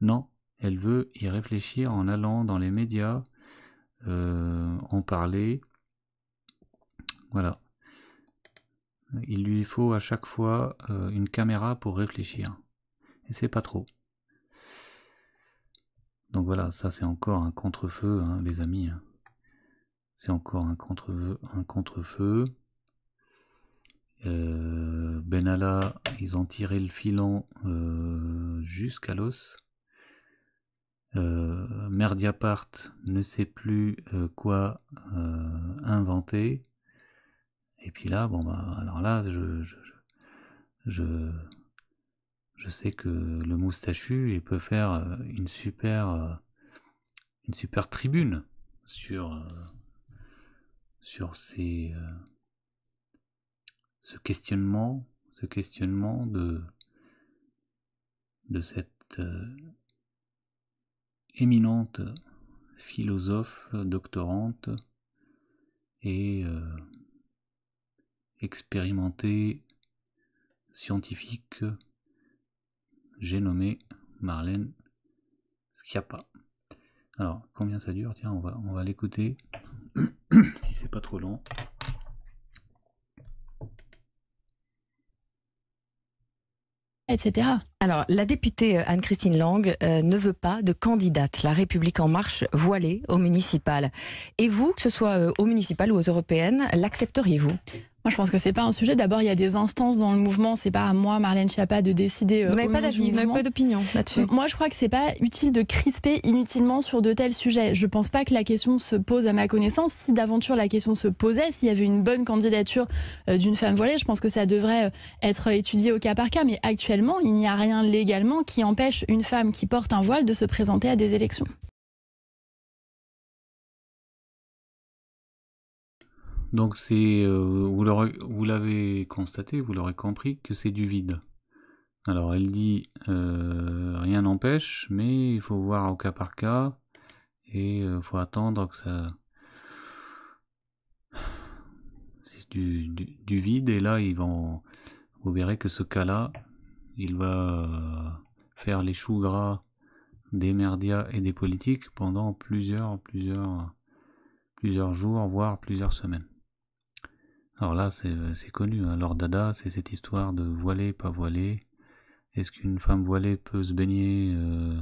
Non, elle veut y réfléchir en allant dans les médias, en parler. Voilà. Il lui faut à chaque fois une caméra pour réfléchir. Et c'est pas trop. Donc voilà, ça c'est encore un contre-feu, hein, les amis. Hein. C'est encore un contre-feu. Un euh, Benalla, ils ont tiré le filon euh, jusqu'à l'os. Euh, Merdiapart ne sait plus quoi inventer. Et puis là, bon bah, alors là, je, je je sais que le moustachu, peut faire euh, une super, euh, une super tribune sur, euh, ces, ce questionnement, ce questionnement de, de cette éminente philosophe, doctorante et expérimentée scientifique j'ai nommé Marlène Schiappa. Alors, combien ça dure Tiens, on va, on va l'écouter, si c'est pas trop long. Etc. Alors, la députée euh, Anne-Christine Lang euh, ne veut pas de candidate La République en marche voilée aux municipales. Et vous, que ce soit euh, aux municipales ou aux européennes, l'accepteriez-vous moi, je pense que c'est pas un sujet. D'abord, il y a des instances dans le mouvement. C'est pas à moi, Marlène Schiappa, de décider. Euh, vous n'avez pas d'avis, vous pas d'opinion là-dessus. Moi, je crois que c'est pas utile de crisper inutilement sur de tels sujets. Je pense pas que la question se pose à ma connaissance. Si d'aventure la question se posait, s'il y avait une bonne candidature euh, d'une femme voilée, je pense que ça devrait euh, être étudié au cas par cas. Mais actuellement, il n'y a rien légalement qui empêche une femme qui porte un voile de se présenter à des élections. Donc c'est, euh, vous l'avez constaté, vous l'aurez compris, que c'est du vide. Alors elle dit euh, rien n'empêche, mais il faut voir au cas par cas et euh, faut attendre que ça. C'est du, du, vide et là ils vont. Vous verrez que ce cas-là, il va faire les choux gras des merdias et des politiques pendant plusieurs, plusieurs, plusieurs jours, voire plusieurs semaines. Alors là, c'est euh, connu, alors hein. Dada, c'est cette histoire de voiler pas voilée. Est-ce qu'une femme voilée peut se baigner euh,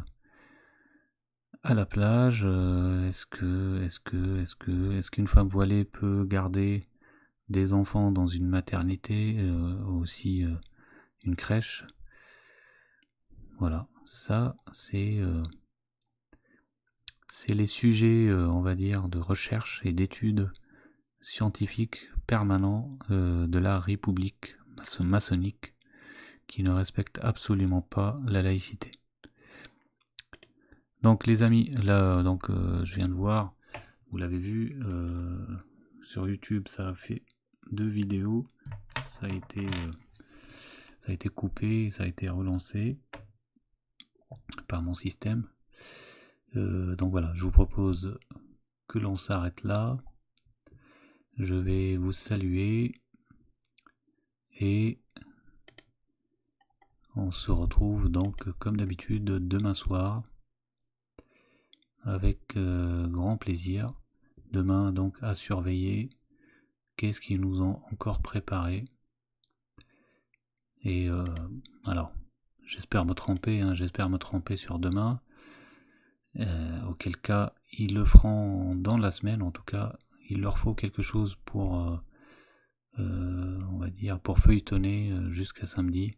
à la plage euh, Est-ce que, est-ce que, est-ce que, est-ce qu'une femme voilée peut garder des enfants dans une maternité, aussi une crèche Voilà, ça, c'est c'est les sujets, on va dire, de recherche et d'études scientifiques permanent euh, de la République maçonnique qui ne respecte absolument pas la laïcité. Donc les amis, là donc euh, je viens de voir, vous l'avez vu, euh, sur YouTube ça a fait deux vidéos, ça a été ça a été coupé, ça a été relancé par mon système. donc voilà, je vous propose que l'on s'arrête là je vais vous saluer et on se retrouve donc comme d'habitude demain soir avec euh, grand plaisir. Demain donc à surveiller qu'est-ce qu'ils nous ont encore préparé. Et euh, alors, j'espère me tromper, hein, j'espère me tromper sur demain. Euh, auquel cas, ils le feront dans la semaine, en tout cas, il leur faut quelque chose pour, euh, euh, on va dire, pour feuilletonner euh, jusqu'à samedi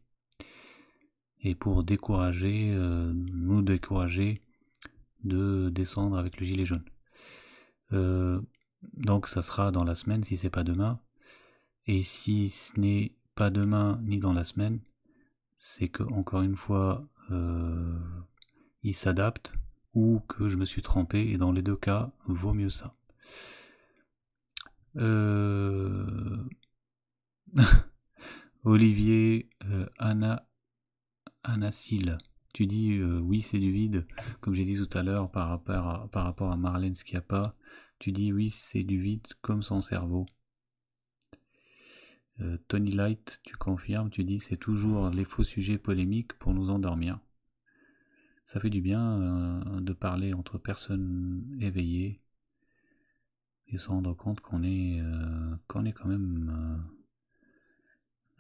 et pour décourager, nous décourager de descendre avec le gilet jaune. donc ça sera dans la semaine si c'est pas demain. Et si ce n'est pas demain ni dans la semaine, c'est que encore une fois ils il s'adapte ou que je me suis trempé. et dans les deux cas vaut mieux ça. Euh, Olivier euh, Anna Anacil. Tu dis euh, oui, c'est du vide, comme j'ai dit tout à l'heure par rapport à, par rapport à Marlène Schiappa. Tu dis oui, c'est du vide comme son cerveau. Tony Light, tu confirmes, tu dis c'est toujours les faux sujets polémiques pour nous endormir. Ça fait du bien de parler entre personnes éveillées et se rendre compte qu'on est, euh, qu'on est quand même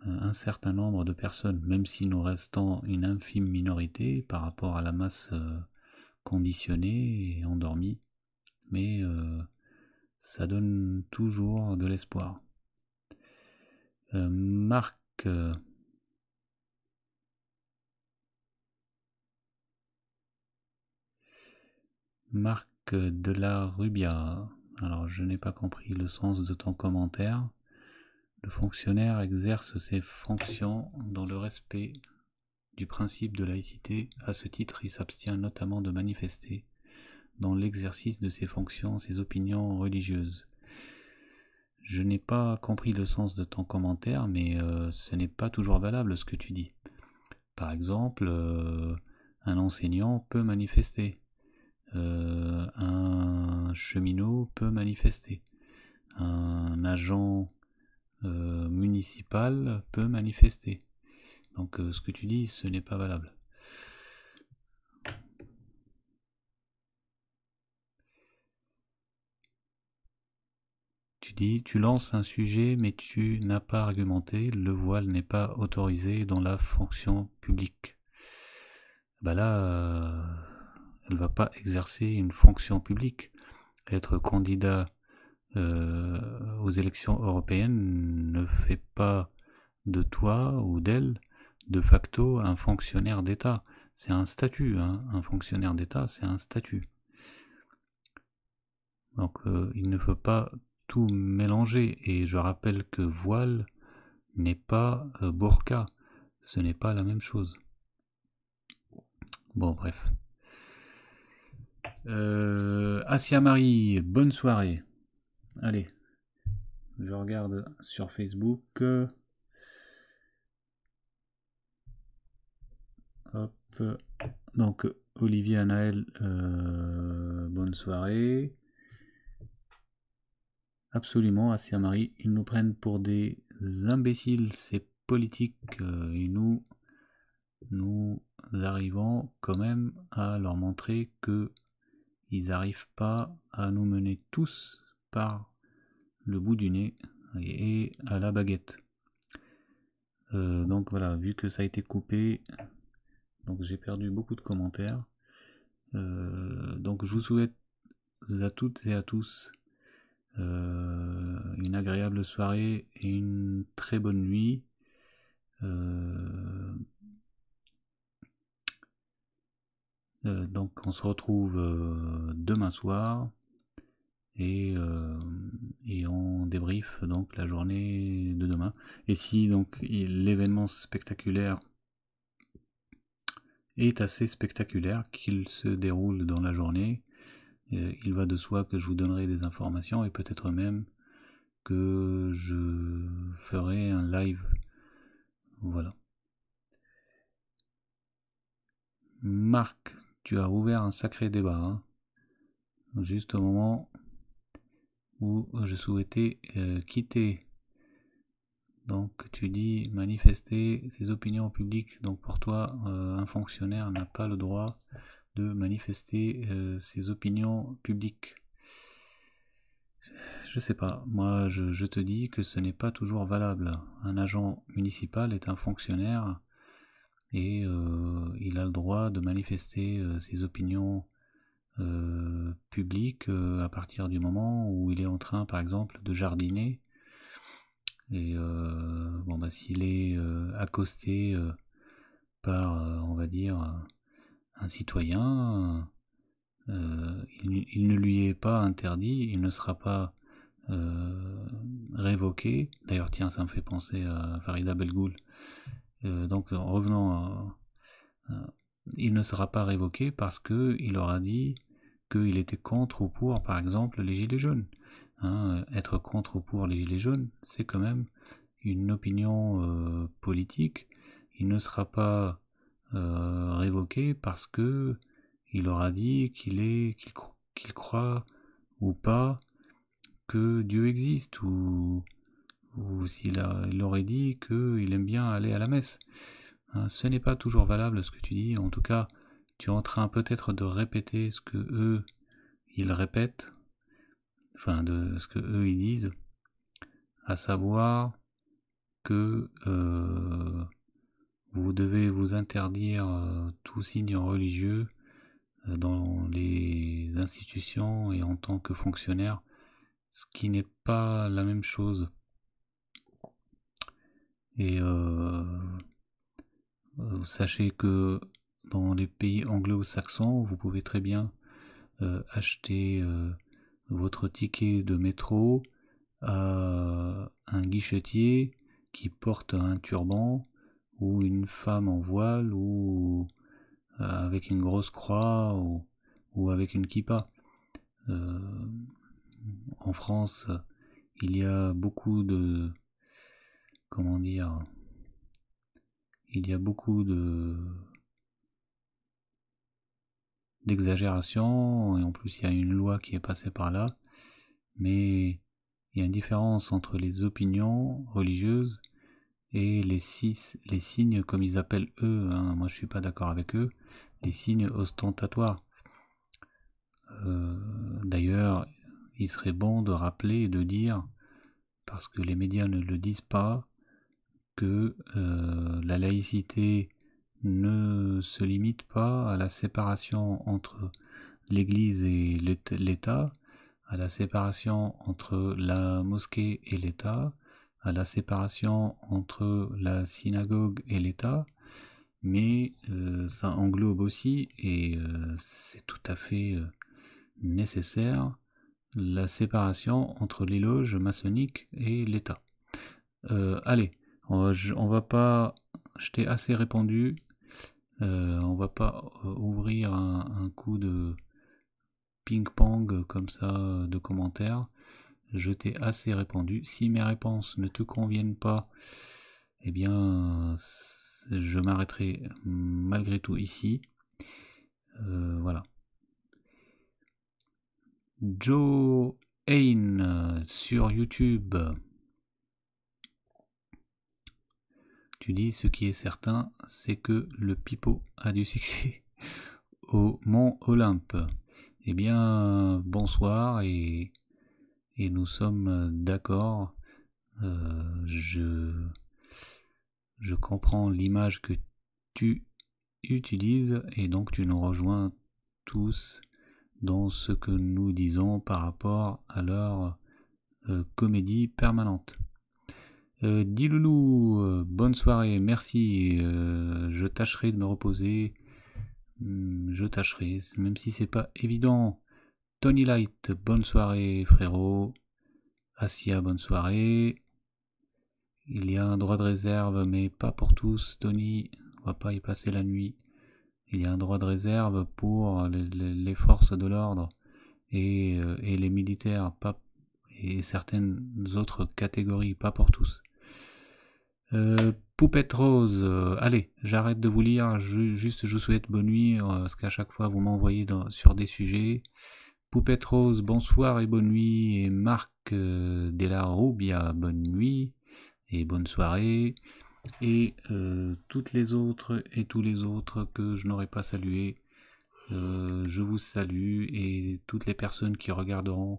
euh, un certain nombre de personnes, même si nous restons une infime minorité par rapport à la masse euh, conditionnée et endormie. Mais ça donne toujours de l'espoir. Marc Marc de la Rubia. Alors je n'ai pas compris le sens de ton commentaire. Le fonctionnaire exerce ses fonctions dans le respect du principe de laïcité. À ce titre, il s'abstient notamment de manifester dans l'exercice de ses fonctions ses opinions religieuses. Je n'ai pas compris le sens de ton commentaire, mais euh, ce n'est pas toujours valable ce que tu dis. Par exemple, euh, un enseignant peut manifester. Euh, un cheminot peut manifester, un agent euh, municipal peut manifester. Donc euh, ce que tu dis, ce n'est pas valable. Tu dis, tu lances un sujet mais tu n'as pas argumenté, le voile n'est pas autorisé dans la fonction publique. Bah là, euh, elle va pas exercer une fonction publique être candidat euh, aux élections européennes ne fait pas de toi ou d'elle de facto un fonctionnaire d'État. C'est un statut. Hein. Un fonctionnaire d'État, c'est un statut. Donc euh, il ne faut pas tout mélanger. Et je rappelle que voile n'est pas euh, Borca. burqa. Ce n'est pas la même chose. Bon, bref. Euh, Marie, bonne soirée. Allez, je regarde sur Facebook. Hop. Donc, Olivier, Anaël, euh, bonne soirée. Absolument, Asia Marie, ils nous prennent pour des imbéciles, c'est politique, euh, et nous, nous arrivons quand même à leur montrer que ils n'arrivent pas à nous mener tous par le bout du nez et à la baguette. Euh, donc voilà, vu que ça a été coupé, donc j'ai perdu beaucoup de commentaires. Euh, donc je vous souhaite à toutes et à tous euh, une agréable soirée et une très bonne nuit. Euh, donc on se retrouve euh, demain soir et, euh, et on débriefe donc la journée de demain. Et si donc l'événement spectaculaire est assez spectaculaire, qu'il se déroule dans la journée, il va de soi que je vous donnerai des informations et peut-être même que je ferai un live. Voilà. Marc tu as ouvert un sacré débat. Hein. Juste au moment où je souhaitais euh, quitter. Donc tu dis manifester ses opinions publiques. Donc pour toi, euh, un fonctionnaire n'a pas le droit de manifester euh, ses opinions publiques. Je sais pas, moi je te dis que ce n'est pas toujours valable. Un agent municipal est un fonctionnaire et euh, il a le droit de manifester euh, ses opinions euh, publiques à partir du moment où il est en train, par exemple, de jardiner. Et bon, bah, s'il est accosté par, on va dire, un citoyen, il, ne lui est pas interdit, il ne sera pas révoqué. D'ailleurs, tiens, ça me fait penser à Farida Belgoul euh, donc en revenant, il ne sera pas révoqué parce qu'il aura dit qu'il était contre ou pour, par exemple, les Gilets jaunes. Hein, euh, être contre ou pour les Gilets jaunes, c'est quand même une opinion euh, politique. Il ne sera pas révoqué parce que il aura dit qu'il est qu'il croit ou pas que Dieu existe ou ou s'il il aurait dit qu'il aime bien aller à la messe. Hein, ce n'est pas toujours valable ce que tu dis, en tout cas, tu es en train peut-être de répéter ce que eux, ils répètent, enfin, de ce que eux, ils disent, à savoir que euh, vous devez vous interdire euh, tout signe religieux euh, dans les institutions et en tant que fonctionnaire, ce qui n'est pas la même chose. Et euh, euh, sachez que dans les pays anglo-saxons, vous pouvez très bien euh, acheter votre ticket de métro à un guichetier qui porte un turban ou une femme en voile ou avec une grosse croix ou, avec une kippa. en France, il y a beaucoup de, comment dire, il y a beaucoup de d'exagération et en plus il y a une loi qui est passée par là, mais il y a une différence entre les opinions religieuses et les, six, les signes comme ils appellent eux, hein, moi je suis pas d'accord avec eux, les signes ostentatoires. Euh, d'ailleurs, il serait bon de rappeler et de dire, parce que les médias ne le disent pas, que euh, la laïcité ne se limite pas à la séparation entre l'Église et l'État, à la séparation entre la mosquée et l'État, à la séparation entre la synagogue et l'État, mais euh, ça englobe aussi, et euh, c'est tout à fait nécessaire, la séparation entre les maçonnique et l'État. allez, on va, on va pas, assez répandu, euh, on va pas euh, ouvrir un, coup de ping-pong comme ça euh, de commentaires. Je t'ai assez répandu. Si mes réponses ne te conviennent pas, eh bien, je m'arrêterai malgré tout ici. Euh, voilà. Joe Ain sur YouTube. tu dis ce qui est certain, c'est que le pipeau a du succès au Mont Olympe. Eh bien, bonsoir et, et nous sommes d'accord. Euh, je, je comprends l'image que tu utilises et donc tu nous rejoins tous dans ce que nous disons par rapport à leur euh, comédie permanente. Euh, euh, bonne soirée, merci. Euh, je tâcherai de me reposer. Hmm, je tâcherai, même si c'est pas évident. Tony Light, bonne soirée, frérot. Asia, bonne soirée. Il y a un droit de réserve, mais pas pour tous, Tony. On va pas y passer la nuit. Il y a un droit de réserve pour les, forces de l'ordre euh, et, les militaires, pas et certaines autres catégories, pas pour tous. Euh, Poupette Rose, euh, allez, j'arrête de vous lire, juste je vous souhaite bonne nuit, euh, parce qu'à chaque fois vous m'envoyez sur des sujets. Poupette Rose, bonsoir et bonne nuit, et Marc Della bien bonne nuit et bonne soirée, et toutes les autres et tous les autres que je n'aurais pas salués, je vous salue, et toutes les personnes qui regarderont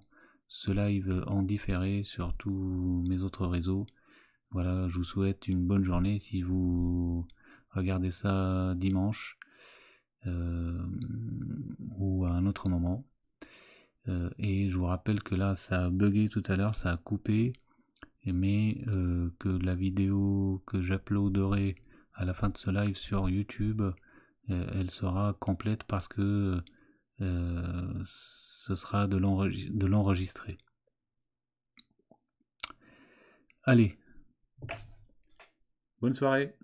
ce live en différé sur tous mes autres réseaux, voilà, je vous souhaite une bonne journée si vous regardez ça dimanche euh, ou à un autre moment. Euh, et je vous rappelle que là, ça a bugué tout à l'heure, ça a coupé, mais euh, que la vidéo que j'uploaderai à la fin de ce live sur YouTube, elle sera complète parce que ce sera de l'enregistrer. Allez, Bonne soirée